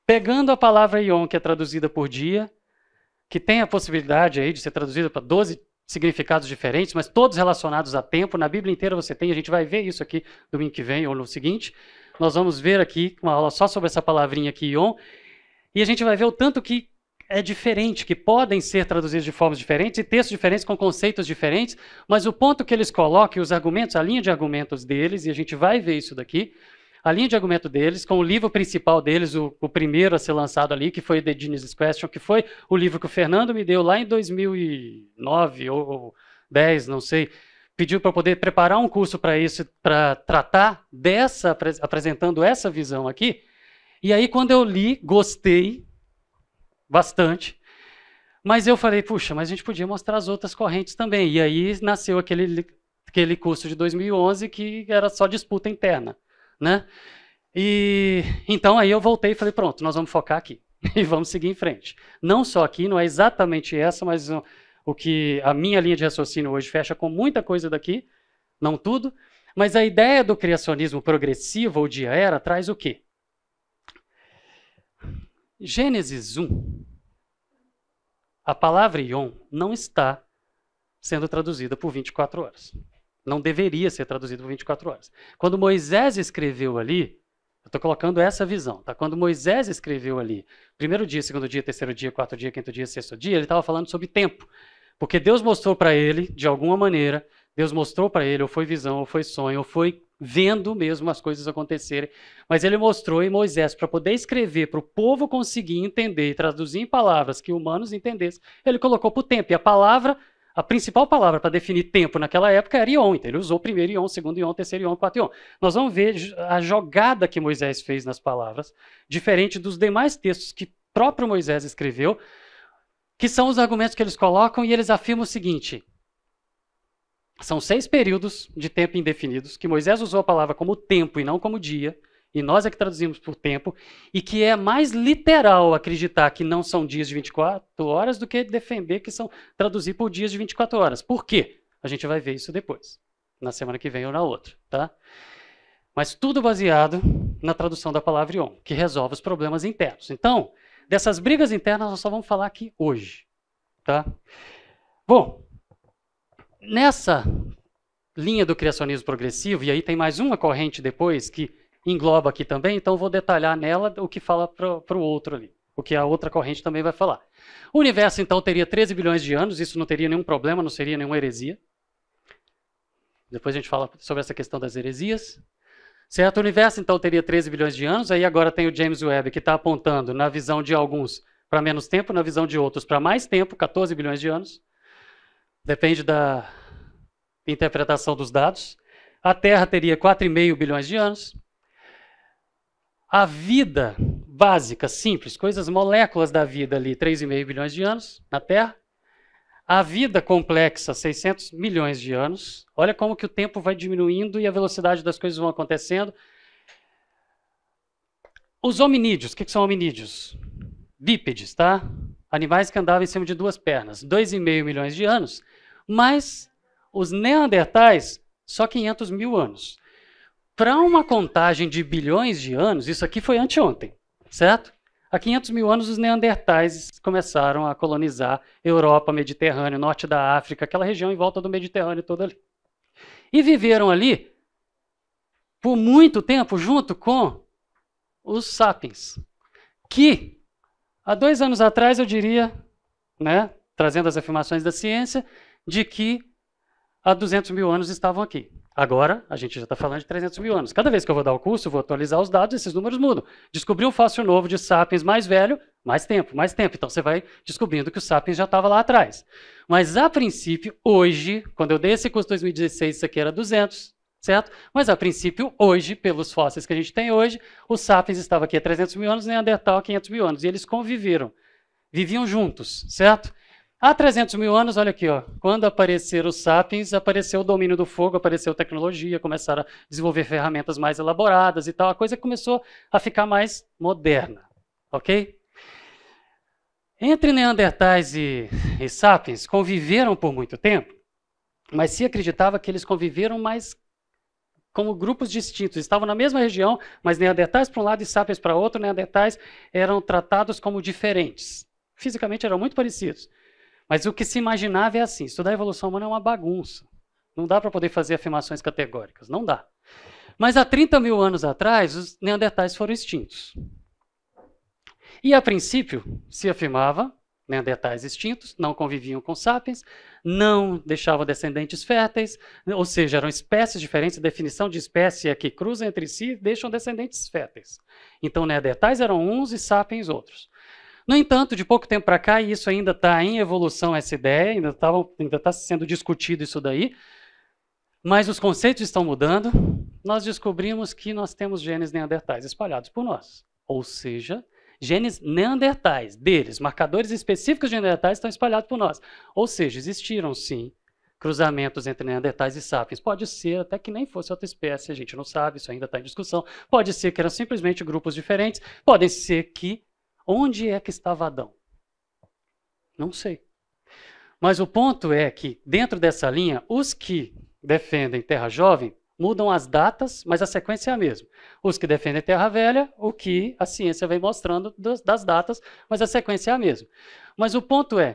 pegando a palavra ion, que é traduzida por dia, que tem a possibilidade aí de ser traduzida para 12 significados diferentes, mas todos relacionados a tempo. Na Bíblia inteira você tem, a gente vai ver isso aqui domingo que vem ou no seguinte. Nós vamos ver aqui uma aula só sobre essa palavrinha aqui, ion, e a gente vai ver o tanto que é diferente, que podem ser traduzidos de formas diferentes e textos diferentes com conceitos diferentes, mas o ponto que eles colocam, os argumentos, a linha de argumentos deles, e a gente vai ver isso daqui, a linha de argumento deles, com o livro principal deles, o, o primeiro a ser lançado ali, que foi The Genius Question, que foi o livro que o Fernando me deu lá em 2009 ou, ou 10, não sei, pediu para poder preparar um curso para isso, para tratar dessa, apresentando essa visão aqui. E aí, quando eu li, gostei bastante. Mas eu falei, puxa, mas a gente podia mostrar as outras correntes também. E aí nasceu aquele, aquele curso de 2011 que era só disputa interna. Né? E então aí eu voltei e falei, pronto, nós vamos focar aqui e vamos seguir em frente. Não só aqui, não é exatamente essa, mas o que a minha linha de raciocínio hoje fecha com muita coisa daqui, não tudo, mas a ideia do criacionismo progressivo ou de era traz o quê? Gênesis 1. A palavra ion não está sendo traduzida por 24 horas. Não deveria ser traduzida por 24 horas. Quando Moisés escreveu ali, eu estou colocando essa visão, tá? Quando Moisés escreveu ali, primeiro dia, segundo dia, terceiro dia, quarto dia, quinto dia, sexto dia, ele estava falando sobre tempo. Porque Deus mostrou para ele, de alguma maneira, Deus mostrou para ele, ou foi visão, ou foi sonho, ou foi vendo mesmo as coisas acontecerem. Mas ele mostrou em Moisés, para poder escrever, para o povo conseguir entender e traduzir em palavras que humanos entendessem, ele colocou para o tempo. E a palavra, a principal palavra para definir tempo naquela época era ion. Então ele usou primeiro ion, segundo ion, terceiro ion, quarto ion. Nós vamos ver a jogada que Moisés fez nas palavras, diferente dos demais textos que próprio Moisés escreveu, que são os argumentos que eles colocam e eles afirmam o seguinte: são seis períodos de tempo indefinidos, que Moisés usou a palavra como tempo e não como dia, e nós é que traduzimos por tempo, e que é mais literal acreditar que não são dias de 24 horas do que defender que são traduzir por dias de 24 horas. Por quê? A gente vai ver isso depois, na semana que vem ou na outra, tá? Mas tudo baseado na tradução da palavra on, que resolve os problemas internos. Então, Dessas brigas internas nós só vamos falar aqui hoje, tá? Bom, nessa linha do criacionismo progressivo, e aí tem mais uma corrente depois que engloba aqui também, então vou detalhar nela o que fala para o outro ali, o que a outra corrente também vai falar. O universo, então, teria 13 bilhões de anos, isso não teria nenhum problema, não seria nenhuma heresia. Depois a gente fala sobre essa questão das heresias. Certo? O universo, então, teria 13 bilhões de anos, aí agora tem o James Webb, que está apontando, na visão de alguns, para menos tempo, na visão de outros, para mais tempo, 14 bilhões de anos. Depende da interpretação dos dados. A Terra teria 4,5 bilhões de anos. A vida básica, simples, coisas, moléculas da vida ali, 3,5 bilhões de anos na Terra. A vida complexa, 600 milhões de anos. Olha como que o tempo vai diminuindo e a velocidade das coisas vão acontecendo. Os hominídeos, o que, que, são hominídeos? Bípedes, tá? Animais que andavam em cima de duas pernas, 2,5 milhões de anos, mas os neandertais, só 500 mil anos. Para uma contagem de bilhões de anos, isso aqui foi anteontem, certo? Há 500 mil anos, os neandertais começaram a colonizar Europa, Mediterrâneo, norte da África, aquela região em volta do Mediterrâneo toda ali. E viveram ali por muito tempo junto com os sapiens, que há dois anos atrás eu diria, né, trazendo as afirmações da ciência, de que há 200 mil anos estavam aqui. Agora, a gente já está falando de 300 mil anos. Cada vez que eu vou dar o curso, eu vou atualizar os dados, esses números mudam. Descobri um fóssil novo de sapiens mais velho, mais tempo, mais tempo. Então você vai descobrindo que o sapiens já estava lá atrás. Mas a princípio, hoje, quando eu dei esse curso em 2016, isso aqui era 200, certo? Mas a princípio, hoje, pelos fósseis que a gente tem hoje, o sapiens estava aqui há 300 mil anos, Neandertal há 500 mil anos. E eles conviveram, viviam juntos, certo? Há 300 mil anos, olha aqui, ó, quando apareceram os sapiens, apareceu o domínio do fogo, apareceu tecnologia, começaram a desenvolver ferramentas mais elaboradas e tal. A coisa começou a ficar mais moderna, ok? Entre neandertais e, e sapiens conviveram por muito tempo, mas se acreditava que eles conviveram mais como grupos distintos. Estavam na mesma região, mas neandertais para um lado e sapiens para outro. Neandertais eram tratados como diferentes fisicamente eram muito parecidos. Mas o que se imaginava é assim: estudar a evolução humana é uma bagunça. Não dá para poder fazer afirmações categóricas. Não dá. Mas há 30 mil anos atrás, os neandertais foram extintos. E a princípio, se afirmava, neandertais extintos, não conviviam com sapiens, não deixavam descendentes férteis, ou seja, eram espécies diferentes, a definição de espécie é que cruzam entre si e deixam descendentes férteis. Então, neandertais eram uns e sapiens outros. No entanto, de pouco tempo para cá, e isso ainda está em evolução, essa ideia, ainda está ainda tá sendo discutido isso daí, mas os conceitos estão mudando, nós descobrimos que nós temos genes neandertais espalhados por nós. Ou seja, genes neandertais deles, marcadores específicos de neandertais estão espalhados por nós. Ou seja, existiram sim cruzamentos entre neandertais e sapiens. Pode ser até que nem fosse outra espécie, a gente não sabe, isso ainda está em discussão. Pode ser que eram simplesmente grupos diferentes, podem ser que Onde é que estava Adão? Não sei. Mas o ponto é que, dentro dessa linha, os que defendem Terra Jovem mudam as datas, mas a sequência é a mesma. Os que defendem Terra Velha, o que a ciência vem mostrando das, datas, mas a sequência é a mesma. Mas o ponto é,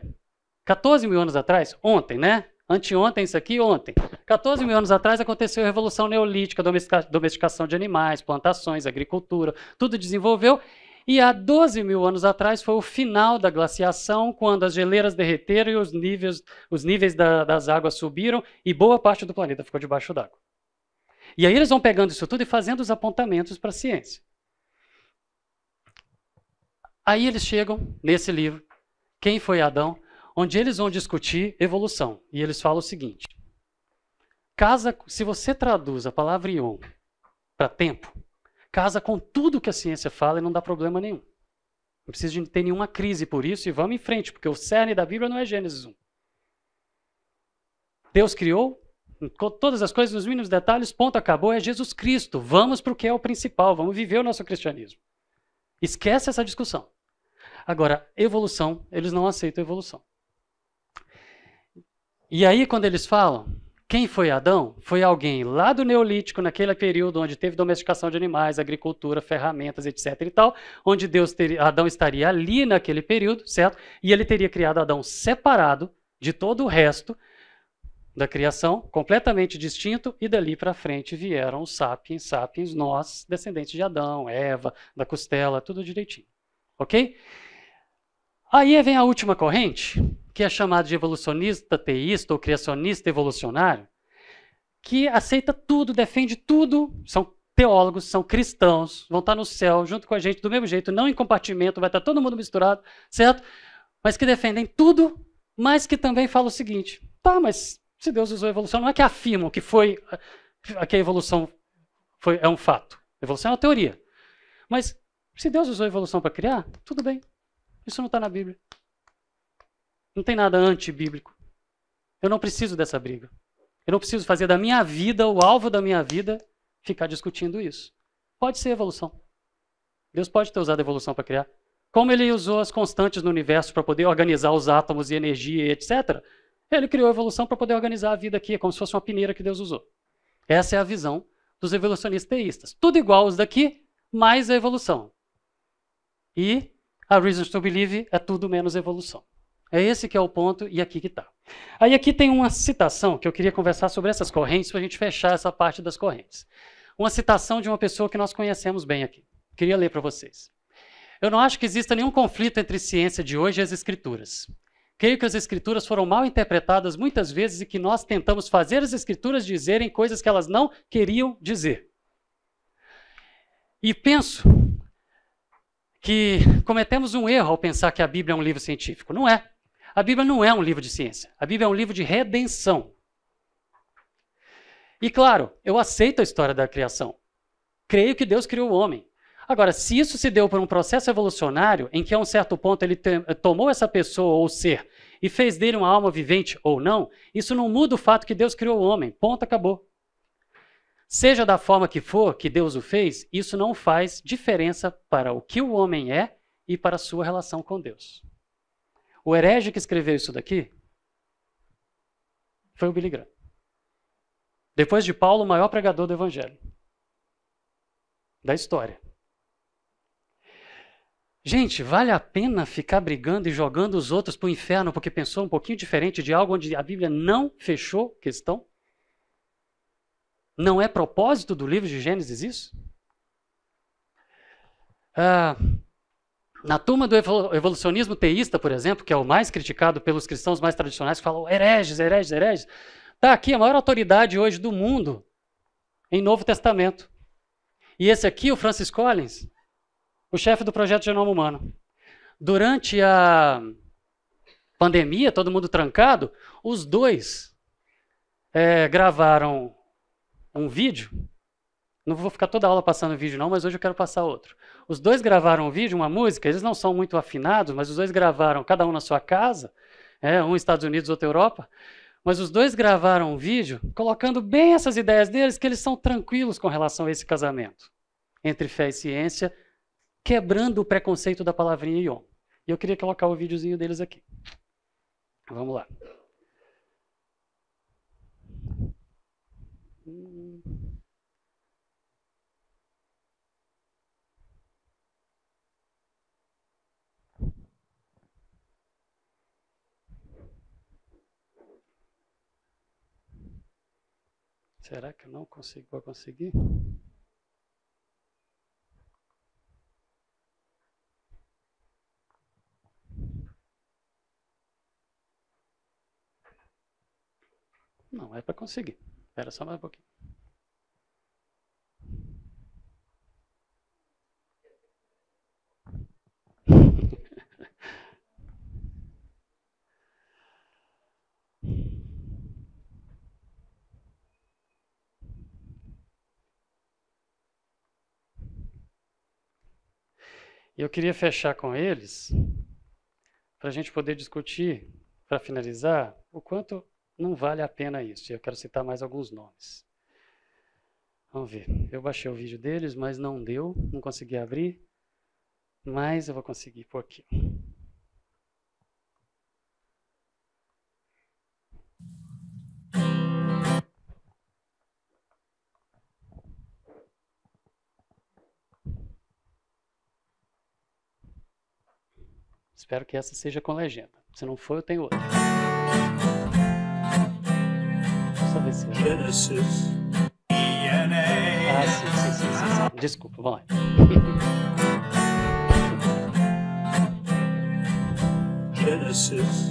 14 mil anos atrás, ontem, né? Anteontem, isso aqui, ontem. 14 mil anos atrás aconteceu a Revolução Neolítica, domestica, domesticação de animais, plantações, agricultura, tudo desenvolveu. E há 12 mil anos atrás foi o final da glaciação, quando as geleiras derreteram e os níveis, os níveis da, das águas subiram e boa parte do planeta ficou debaixo d'água. E aí eles vão pegando isso tudo e fazendo os apontamentos para a ciência. Aí eles chegam nesse livro, Quem foi Adão, onde eles vão discutir evolução. E eles falam o seguinte: casa, se você traduz a palavra ion para tempo, casa com tudo que a ciência fala e não dá problema nenhum. Não precisa de ter nenhuma crise por isso e vamos em frente, porque o cerne da Bíblia não é Gênesis 1. Deus criou todas as coisas nos mínimos detalhes, ponto, acabou, é Jesus Cristo. Vamos para o que é o principal, vamos viver o nosso cristianismo. Esquece essa discussão. Agora, evolução, eles não aceitam evolução. E aí, quando eles falam, quem foi Adão? Foi alguém lá do Neolítico, naquele período onde teve domesticação de animais, agricultura, ferramentas, etc. e tal, onde Deus teria, Adão estaria ali naquele período, certo? E ele teria criado Adão separado de todo o resto da criação, completamente distinto, e dali para frente vieram os sapiens, sapiens, nós, descendentes de Adão, Eva, da costela, tudo direitinho. Ok? Aí vem a última corrente, que é chamado de evolucionista teísta ou criacionista evolucionário, que aceita tudo, defende tudo, são teólogos, são cristãos, vão estar no céu junto com a gente do mesmo jeito, não em compartimento, vai estar todo mundo misturado, certo? Mas que defendem tudo, mas que também falam o seguinte: tá, mas se Deus usou a evolução, não é que afirmam que foi eh, que a evolução foi, é um fato. A evolução é uma teoria. Mas se Deus usou a evolução para criar, tudo bem. Isso não está na Bíblia. Não tem nada antibíblico. Eu não preciso dessa briga. Eu não preciso fazer da minha vida, o alvo da minha vida, ficar discutindo isso. Pode ser evolução. Deus pode ter usado a evolução para criar. Como ele usou as constantes no universo para poder organizar os átomos e energia, etc., ele criou a evolução para poder organizar a vida aqui, como se fosse uma peneira que Deus usou. Essa é a visão dos evolucionistas teístas. Tudo igual os daqui, mais a evolução. E a Reason to Believe é tudo menos evolução. É esse que é o ponto e aqui que está. Aí aqui tem uma citação que eu queria conversar sobre essas correntes para a gente fechar essa parte das correntes. Uma citação de uma pessoa que nós conhecemos bem aqui. Queria ler para vocês. Eu não acho que exista nenhum conflito entre ciência de hoje e as escrituras. Creio que as escrituras foram mal interpretadas muitas vezes e que nós tentamos fazer as escrituras dizerem coisas que elas não queriam dizer. E penso que cometemos um erro ao pensar que a Bíblia é um livro científico. Não é. A Bíblia não é um livro de ciência. A Bíblia é um livro de redenção. E claro, eu aceito a história da criação. Creio que Deus criou o homem. Agora, se isso se deu por um processo evolucionário, em que a um certo ponto ele tomou essa pessoa ou ser e fez dele uma alma vivente ou não, isso não muda o fato que Deus criou o homem. Ponto, acabou. Seja da forma que for que Deus o fez, isso não faz diferença para o que o homem é e para a sua relação com Deus. O herege que escreveu isso daqui foi o Billy Graham. Depois de Paulo, o maior pregador do evangelho da história. Gente, vale a pena ficar brigando e jogando os outros para o inferno porque pensou um pouquinho diferente de algo onde a Bíblia não fechou questão? Não é propósito do livro de Gênesis isso? Ah, na turma do evolucionismo teísta, por exemplo, que é o mais criticado pelos cristãos mais tradicionais, que falam hereges, hereges, hereges, está aqui a maior autoridade hoje do mundo em Novo Testamento. E esse aqui, o Francis Collins, o chefe do projeto Genoma Humano. Durante a pandemia, todo mundo trancado, os dois é, gravaram um vídeo. Não vou ficar toda a aula passando vídeo, não, mas hoje eu quero passar outro. Os dois gravaram um vídeo, uma música, eles não são muito afinados, mas os dois gravaram, cada um na sua casa, é, um Estados Unidos, outro Europa. Mas os dois gravaram um vídeo colocando bem essas ideias deles, que eles são tranquilos com relação a esse casamento entre fé e ciência, quebrando o preconceito da palavrinha Ion. E eu queria colocar o videozinho deles aqui. Vamos lá. Hum. Será que eu não consigo, vou conseguir? Não, é para conseguir. Espera só mais um pouquinho. E Eu queria fechar com eles, para a gente poder discutir, para finalizar, o quanto não vale a pena isso. Eu quero citar mais alguns nomes. Vamos ver. Eu baixei o vídeo deles, mas não deu, não consegui abrir. Mas eu vou conseguir por aqui. Espero que essa seja com legenda. Se não for, eu tenho outra. eu ver se. Genesis, DNA. Ah, sim, sim, sim, sim, sim. Desculpa, vamos lá. Genesis.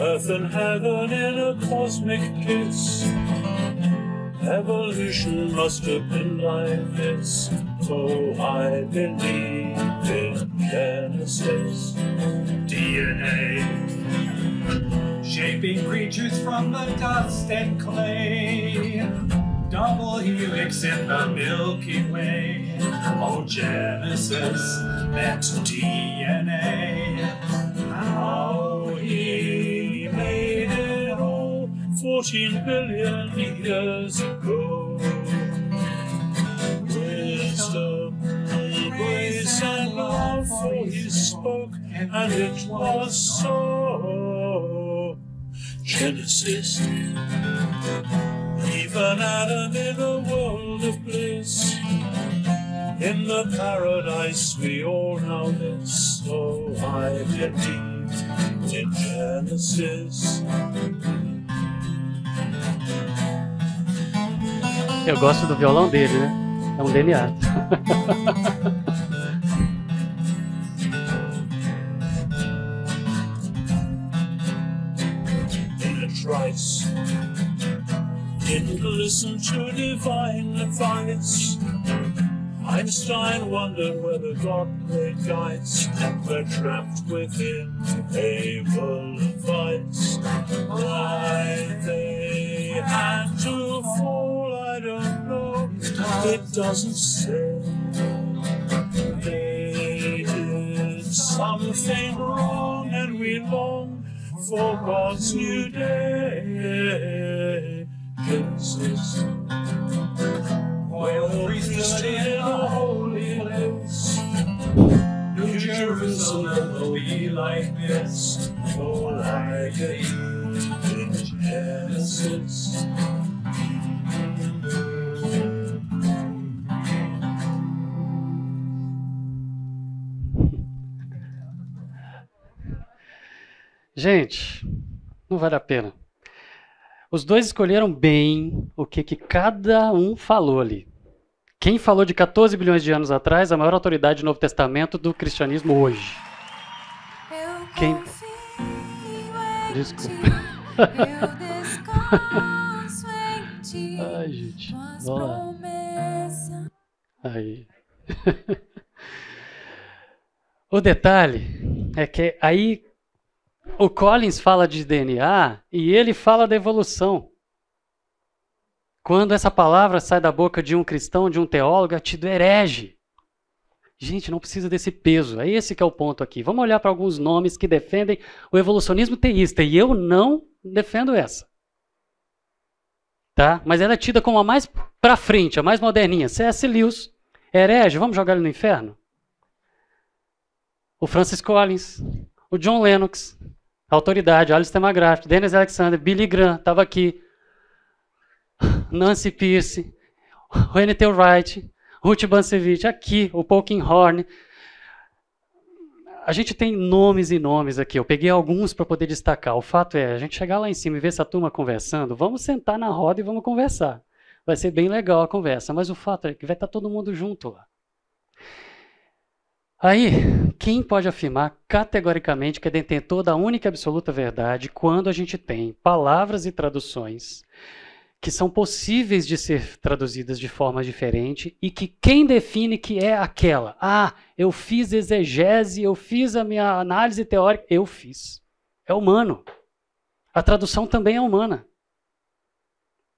Earth and heaven in a cosmic kiss. Evolution must have been like this, so I believe. Genesis DNA. Shaping creatures from the dust and clay. Double helix in the Milky Way. Oh, Genesis, that's DNA. How he made it all 14 billion years ago. and love, for he spoke, and it was so. Genesis. Even Adam in a world of bliss, in the paradise we all know this. So oh, I believe in Genesis. Eu gosto do violão dele, né? É um DNA. did listen to divine advice. Einstein wondered whether God played guides. and trapped within a world of fights. Why they had to fall, I don't know. It doesn't say. They did something wrong and we long for God's new day. kisses. When we stood in the holiness, New Jerusalem will be like this, oh, like it Genesis. Gente, não vale a pena. Os dois escolheram bem o que, que cada um falou ali. Quem falou de 14 bilhões de anos atrás, a maior autoridade do Novo Testamento do cristianismo hoje? Quem. Desculpa. Ai, gente. Vamos lá. Aí. o detalhe é que aí o Collins fala de DNA e ele fala da evolução. Quando essa palavra sai da boca de um cristão, de um teólogo, é tido herege. Gente, não precisa desse peso. É esse que é o ponto aqui. Vamos olhar para alguns nomes que defendem o evolucionismo teísta. E eu não defendo essa. Tá? Mas ela é tida como a mais para frente, a mais moderninha. C.S. Lewis, herege, vamos jogar ele no inferno? O Francis Collins, o John Lennox, Autoridade, Alistair McGrath, Dennis Alexander, Billy Graham, estava aqui. Nancy Pierce, Wayne T. Wright, Ruth Bansevich, aqui, o Paul Horn. A gente tem nomes e nomes aqui. Eu peguei alguns para poder destacar. O fato é, a gente chegar lá em cima e ver essa turma conversando, vamos sentar na roda e vamos conversar. Vai ser bem legal a conversa, mas o fato é que vai estar tá todo mundo junto lá. Aí, quem pode afirmar categoricamente que é detentor da única e absoluta verdade quando a gente tem palavras e traduções que são possíveis de ser traduzidas de forma diferente e que quem define que é aquela? Ah, eu fiz exegese, eu fiz a minha análise teórica, eu fiz. É humano. A tradução também é humana.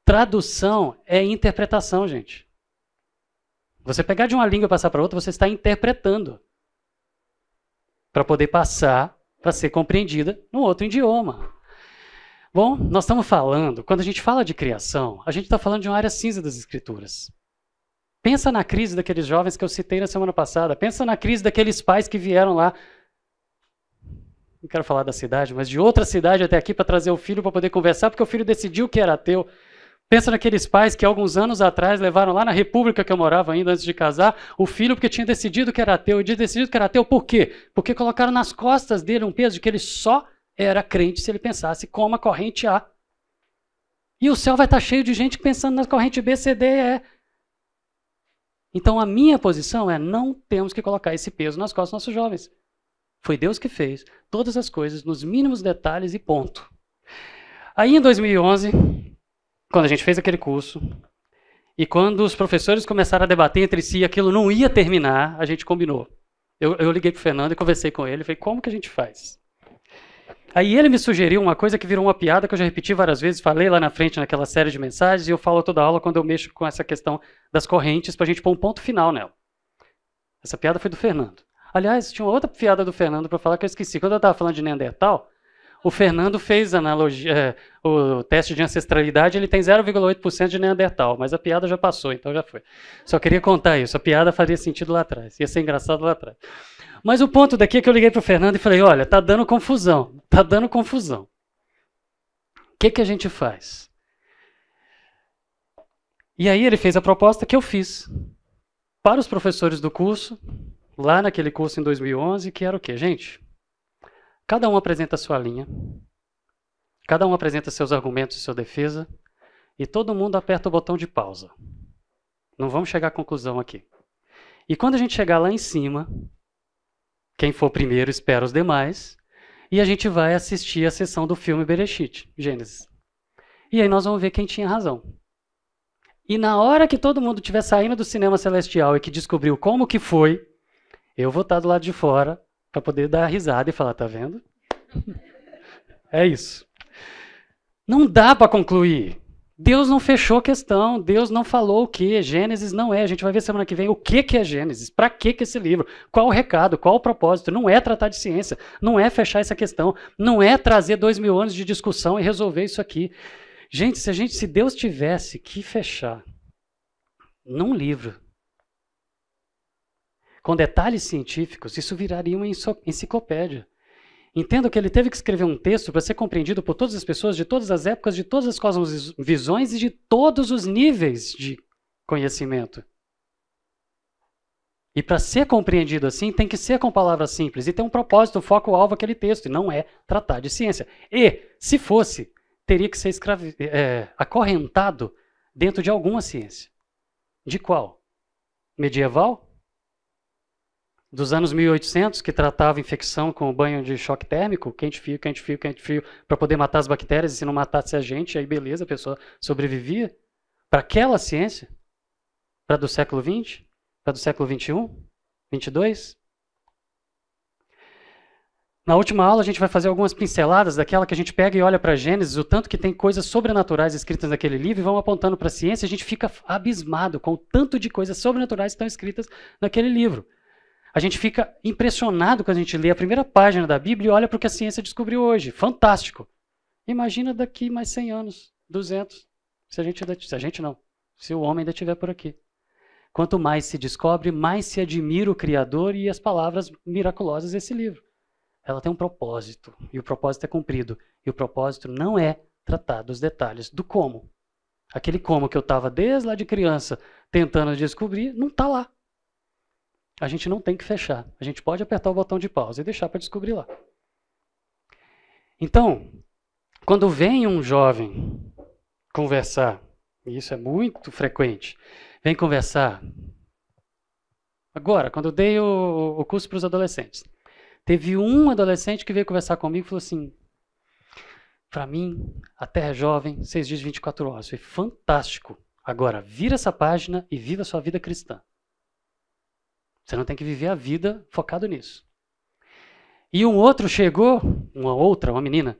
Tradução é interpretação, gente. Você pegar de uma língua e passar para outra, você está interpretando para poder passar para ser compreendida no outro idioma. Bom, nós estamos falando, quando a gente fala de criação, a gente está falando de uma área cinza das escrituras. Pensa na crise daqueles jovens que eu citei na semana passada. Pensa na crise daqueles pais que vieram lá. Não quero falar da cidade, mas de outra cidade até aqui para trazer o filho para poder conversar, porque o filho decidiu que era ateu. Pensa naqueles pais que alguns anos atrás levaram lá na república que eu morava ainda antes de casar, o filho porque tinha decidido que era ateu, e tinha decidido que era ateu por quê? Porque colocaram nas costas dele um peso de que ele só era crente se ele pensasse como a corrente A. E o céu vai estar cheio de gente pensando na corrente B, C, D, E. Então a minha posição é não temos que colocar esse peso nas costas dos nossos jovens. Foi Deus que fez todas as coisas nos mínimos detalhes e ponto. Aí em 2011, quando a gente fez aquele curso, e quando os professores começaram a debater entre si, aquilo não ia terminar, a gente combinou. Eu, eu liguei para o Fernando e conversei com ele, falei, como que a gente faz? Aí ele me sugeriu uma coisa que virou uma piada que eu já repeti várias vezes, falei lá na frente naquela série de mensagens, e eu falo toda aula quando eu mexo com essa questão das correntes para a gente pôr um ponto final nela. Essa piada foi do Fernando. Aliás, tinha outra piada do Fernando para falar que eu esqueci. Quando eu estava falando de Neandertal, o Fernando fez analogia, é, o teste de ancestralidade, ele tem 0,8% de Neandertal, mas a piada já passou, então já foi. Só queria contar isso, a piada faria sentido lá atrás, ia ser engraçado lá atrás. Mas o ponto daqui é que eu liguei para o Fernando e falei, olha, tá dando confusão, tá dando confusão. O que, que a gente faz? E aí ele fez a proposta que eu fiz para os professores do curso, lá naquele curso em 2011, que era o quê, gente? Cada um apresenta a sua linha, cada um apresenta seus argumentos e sua defesa, e todo mundo aperta o botão de pausa. Não vamos chegar à conclusão aqui. E quando a gente chegar lá em cima, quem for primeiro espera os demais, e a gente vai assistir a sessão do filme Bereshit, Gênesis. E aí nós vamos ver quem tinha razão. E na hora que todo mundo estiver saindo do cinema celestial e que descobriu como que foi, eu vou estar do lado de fora para poder dar risada e falar, tá vendo? é isso. Não dá para concluir. Deus não fechou a questão, Deus não falou o que, Gênesis não é. A gente vai ver semana que vem o que, que é Gênesis, para que, que esse livro, qual o recado, qual o propósito. Não é tratar de ciência, não é fechar essa questão, não é trazer dois mil anos de discussão e resolver isso aqui. Gente, se a gente, se Deus tivesse que fechar num livro com detalhes científicos, isso viraria uma enciclopédia. Entendo que ele teve que escrever um texto para ser compreendido por todas as pessoas de todas as épocas, de todas as cosmovisões e de todos os níveis de conhecimento. E para ser compreendido assim, tem que ser com palavras simples e ter um propósito, um foco, um alvo aquele texto, e não é tratar de ciência. E, se fosse, teria que ser escravi- é, acorrentado dentro de alguma ciência. De qual? Medieval? dos anos 1800, que tratava infecção com banho de choque térmico, quente fio, quente fio, quente fio, para poder matar as bactérias, e se não matasse a gente, aí beleza, a pessoa sobrevivia. Para aquela ciência, para do século XX, para do século XXI, 22 Na última aula, a gente vai fazer algumas pinceladas daquela que a gente pega e olha para Gênesis, o tanto que tem coisas sobrenaturais escritas naquele livro, e vão apontando para a ciência, e a gente fica abismado com o tanto de coisas sobrenaturais que estão escritas naquele livro. A gente fica impressionado quando a gente lê a primeira página da Bíblia e olha para o que a ciência descobriu hoje. Fantástico. Imagina daqui mais 100 anos, 200, se a gente, ainda, se a gente não, se o homem ainda estiver por aqui. Quanto mais se descobre, mais se admira o Criador e as palavras miraculosas desse livro. Ela tem um propósito, e o propósito é cumprido. E o propósito não é tratar dos detalhes do como. Aquele como que eu estava desde lá de criança tentando descobrir, não está lá a gente não tem que fechar. A gente pode apertar o botão de pausa e deixar para descobrir lá. Então, quando vem um jovem conversar, e isso é muito frequente, vem conversar. Agora, quando eu dei o, o curso para os adolescentes, teve um adolescente que veio conversar comigo e falou assim: para mim, a Terra é jovem, seis dias 24 horas. Foi fantástico. Agora, vira essa página e viva a sua vida cristã. Você não tem que viver a vida focado nisso. E um outro chegou, uma outra, uma menina,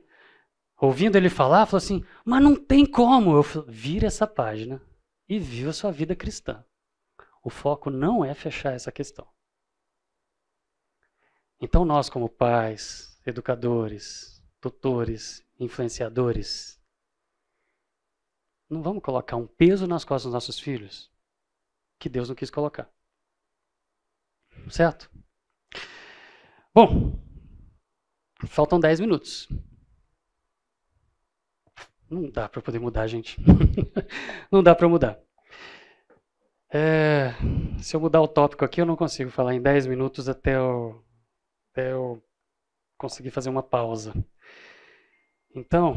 ouvindo ele falar, falou assim: Mas não tem como. Eu falei, Vira essa página e viva a sua vida cristã. O foco não é fechar essa questão. Então, nós, como pais, educadores, tutores, influenciadores, não vamos colocar um peso nas costas dos nossos filhos que Deus não quis colocar. Certo? Bom, faltam 10 minutos. Não dá para poder mudar, gente. não dá para mudar. É, se eu mudar o tópico aqui, eu não consigo falar em 10 minutos até eu, até eu conseguir fazer uma pausa. Então,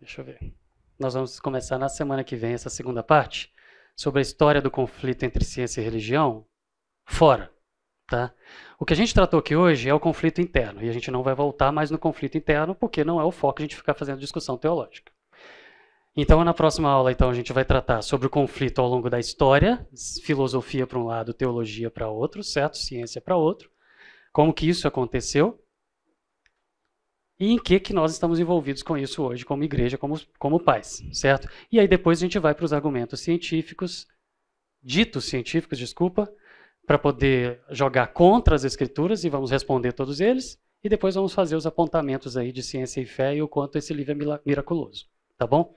deixa eu ver. Nós vamos começar na semana que vem essa segunda parte sobre a história do conflito entre ciência e religião, fora. Tá? O que a gente tratou aqui hoje é o conflito interno, e a gente não vai voltar mais no conflito interno, porque não é o foco a gente ficar fazendo discussão teológica. Então, na próxima aula, então, a gente vai tratar sobre o conflito ao longo da história, filosofia para um lado, teologia para outro, certo? Ciência para outro. Como que isso aconteceu? E em que, que nós estamos envolvidos com isso hoje, como igreja, como, como pais, certo? E aí depois a gente vai para os argumentos científicos, ditos científicos, desculpa, para poder jogar contra as escrituras e vamos responder todos eles e depois vamos fazer os apontamentos aí de ciência e fé e o quanto esse livro é miraculoso, tá bom?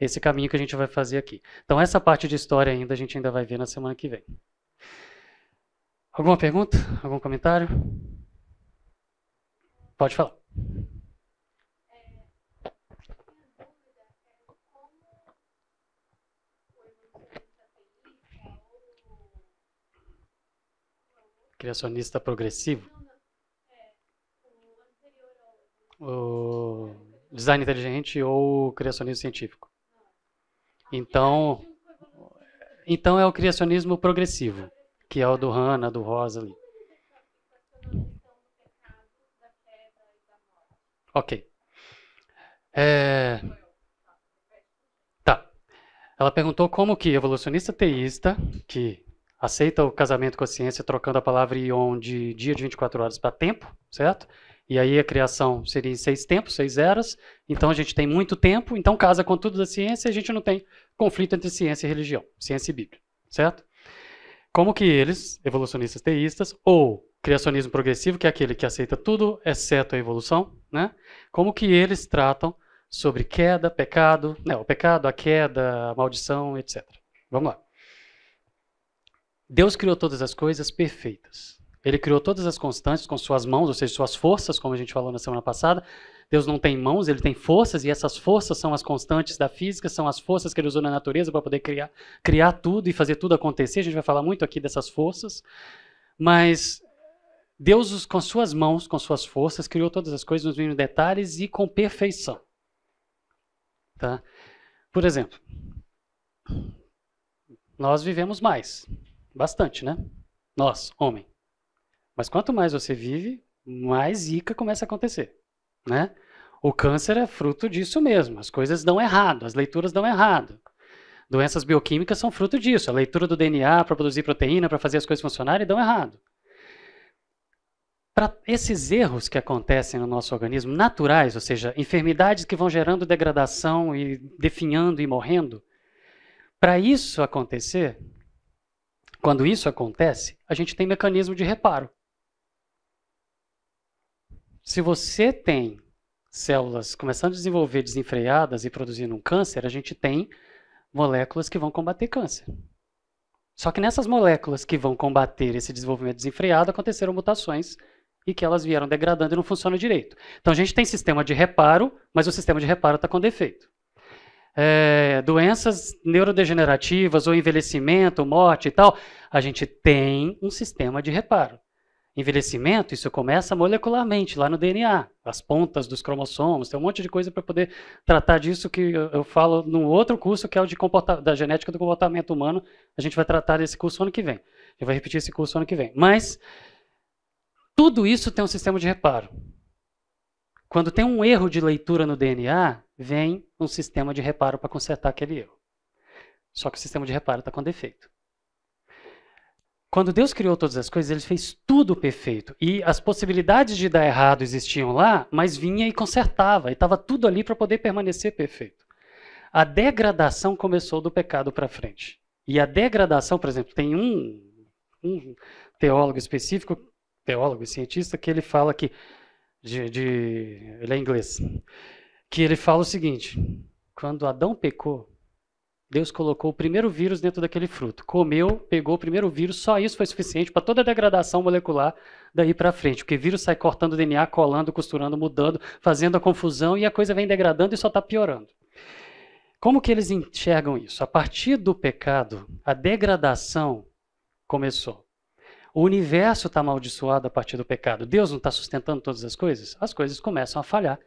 Esse caminho que a gente vai fazer aqui. Então essa parte de história ainda a gente ainda vai ver na semana que vem. Alguma pergunta? Algum comentário? Pode falar. Criacionista progressivo? O design inteligente ou o criacionismo científico? Então, então é o criacionismo progressivo, que é o do Hanna, do Rosa ali. Ok. É... Tá. Ela perguntou como que evolucionista teísta, que aceita o casamento com a ciência trocando a palavra ion de dia de 24 horas para tempo, certo? E aí a criação seria em seis tempos, seis eras. Então a gente tem muito tempo, então casa com tudo da ciência e a gente não tem conflito entre ciência e religião, ciência e Bíblia, certo? Como que eles, evolucionistas teístas, ou criacionismo progressivo, que é aquele que aceita tudo exceto a evolução, né? Como que eles tratam sobre queda, pecado, né, o pecado, a queda, a maldição, etc. Vamos lá. Deus criou todas as coisas perfeitas. Ele criou todas as constantes com suas mãos, ou seja, suas forças, como a gente falou na semana passada. Deus não tem mãos, ele tem forças, e essas forças são as constantes da física, são as forças que ele usou na natureza para poder criar, criar tudo e fazer tudo acontecer. A gente vai falar muito aqui dessas forças. Mas Deus, com suas mãos, com suas forças, criou todas as coisas nos mínimos detalhes e com perfeição. Tá? Por exemplo, nós vivemos mais. Bastante, né? Nós, homem. Mas quanto mais você vive, mais zica começa a acontecer, né? O câncer é fruto disso mesmo. As coisas dão errado, as leituras dão errado. Doenças bioquímicas são fruto disso. A leitura do DNA para produzir proteína, para fazer as coisas funcionarem, dão errado. Para esses erros que acontecem no nosso organismo, naturais, ou seja, enfermidades que vão gerando degradação e definhando e morrendo, para isso acontecer, quando isso acontece, a gente tem mecanismo de reparo. Se você tem células começando a desenvolver desenfreadas e produzindo um câncer, a gente tem moléculas que vão combater câncer. Só que nessas moléculas que vão combater esse desenvolvimento desenfreado aconteceram mutações e que elas vieram degradando e não funcionam direito. Então a gente tem sistema de reparo, mas o sistema de reparo está com defeito é, doenças neurodegenerativas ou envelhecimento, morte e tal, a gente tem um sistema de reparo. Envelhecimento, isso começa molecularmente, lá no DNA, as pontas dos cromossomos, tem um monte de coisa para poder tratar disso que eu, eu, falo num outro curso, que é o de da genética do comportamento humano. A gente vai tratar desse curso ano que vem. Eu vou repetir esse curso ano que vem. Mas tudo isso tem um sistema de reparo. Quando tem um erro de leitura no DNA, vem um sistema de reparo para consertar aquele erro. Só que o sistema de reparo está com defeito. Quando Deus criou todas as coisas, ele fez tudo perfeito. E as possibilidades de dar errado existiam lá, mas vinha e consertava. E estava tudo ali para poder permanecer perfeito. A degradação começou do pecado para frente. E a degradação, por exemplo, tem um, um teólogo específico, teólogo e cientista, que ele fala que. De, de, ele é inglês que ele fala o seguinte: quando Adão pecou, Deus colocou o primeiro vírus dentro daquele fruto. Comeu, pegou o primeiro vírus, só isso foi suficiente para toda a degradação molecular daí para frente. Porque vírus sai cortando DNA, colando, costurando, mudando, fazendo a confusão e a coisa vem degradando e só está piorando. Como que eles enxergam isso? A partir do pecado, a degradação começou. O universo está amaldiçoado a partir do pecado. Deus não está sustentando todas as coisas? As coisas começam a falhar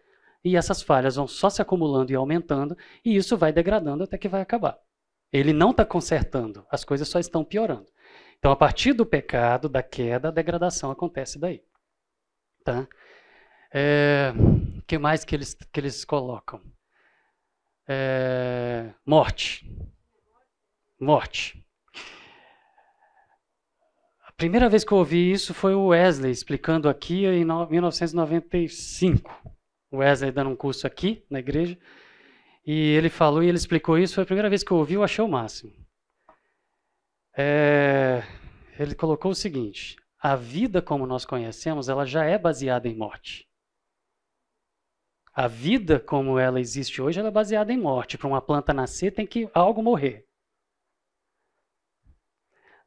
e essas falhas vão só se acumulando e aumentando, e isso vai degradando até que vai acabar. Ele não está consertando, as coisas só estão piorando. Então, a partir do pecado, da queda, a degradação acontece daí. Tá? É, que mais que eles, que eles colocam? É, morte. Morte. A primeira vez que eu ouvi isso foi o Wesley explicando aqui em 1995 o Wesley dando um curso aqui na igreja. E ele falou e ele explicou isso. Foi a primeira vez que eu ouvi, eu achei o máximo. É, ele colocou o seguinte: a vida como nós conhecemos, ela já é baseada em morte. A vida como ela existe hoje, ela é baseada em morte. Para uma planta nascer, tem que algo morrer.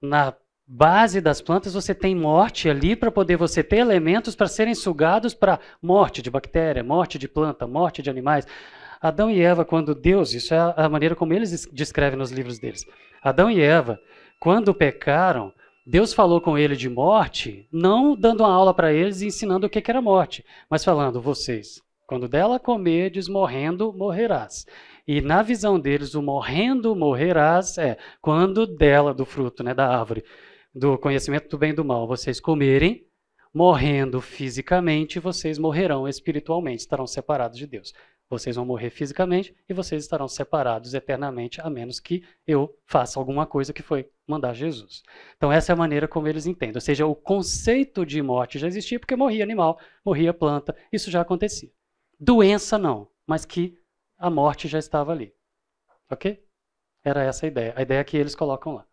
Na base das plantas, você tem morte ali para poder você ter elementos para serem sugados para morte de bactéria, morte de planta, morte de animais. Adão e Eva, quando Deus, isso é a maneira como eles descrevem nos livros deles. Adão e Eva, quando pecaram, Deus falou com ele de morte, não dando uma aula para eles e ensinando o que, que era morte, mas falando, vocês, quando dela comerdes, morrendo, morrerás. E na visão deles, o morrendo, morrerás é quando dela, do fruto, né, da árvore, do conhecimento do bem e do mal vocês comerem, morrendo fisicamente, vocês morrerão espiritualmente, estarão separados de Deus. Vocês vão morrer fisicamente e vocês estarão separados eternamente, a menos que eu faça alguma coisa que foi mandar Jesus. Então, essa é a maneira como eles entendem. Ou seja, o conceito de morte já existia porque morria animal, morria planta, isso já acontecia. Doença não, mas que a morte já estava ali. Ok? Era essa a ideia, a ideia que eles colocam lá.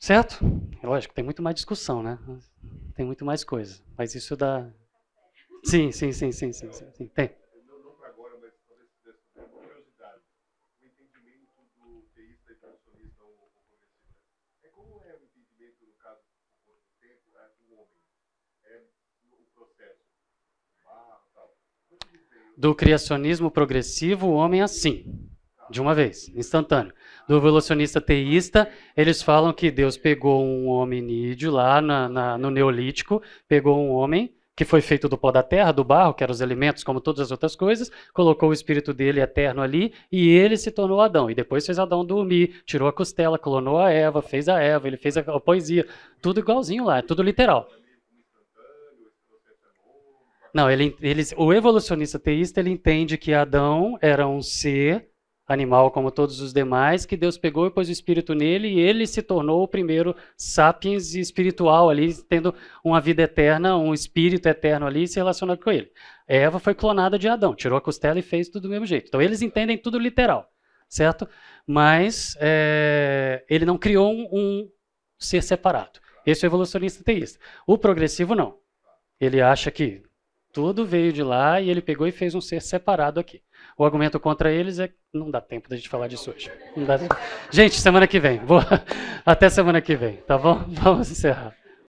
Certo? Lógico, tem muito mais discussão, né? Tem muito mais coisa. Mas isso dá. Sim, sim, sim, sim, sim. sim, sim. Tem. do criacionismo progressivo, o homem é assim de uma vez, instantâneo. Do evolucionista teísta, eles falam que Deus pegou um hominídeo lá na, na, no Neolítico, pegou um homem que foi feito do pó da terra, do barro, que eram os elementos, como todas as outras coisas, colocou o espírito dele eterno ali e ele se tornou Adão. E depois fez Adão dormir, tirou a costela, clonou a Eva, fez a Eva, ele fez a poesia. Tudo igualzinho lá, é tudo literal. Não, ele, ele, o evolucionista teísta ele entende que Adão era um ser animal como todos os demais, que Deus pegou e pôs o espírito nele e ele se tornou o primeiro sapiens espiritual ali, tendo uma vida eterna, um espírito eterno ali se relacionando com ele. Eva foi clonada de Adão, tirou a costela e fez tudo do mesmo jeito. Então eles entendem tudo literal, certo? Mas é, ele não criou um, um ser separado. Esse é o evolucionista teísta. O progressivo não. Ele acha que tudo veio de lá e ele pegou e fez um ser separado aqui. O argumento contra eles é que não dá tempo da gente falar disso hoje. Gente, semana que vem. Vou... Até semana que vem, tá bom? Vamos encerrar.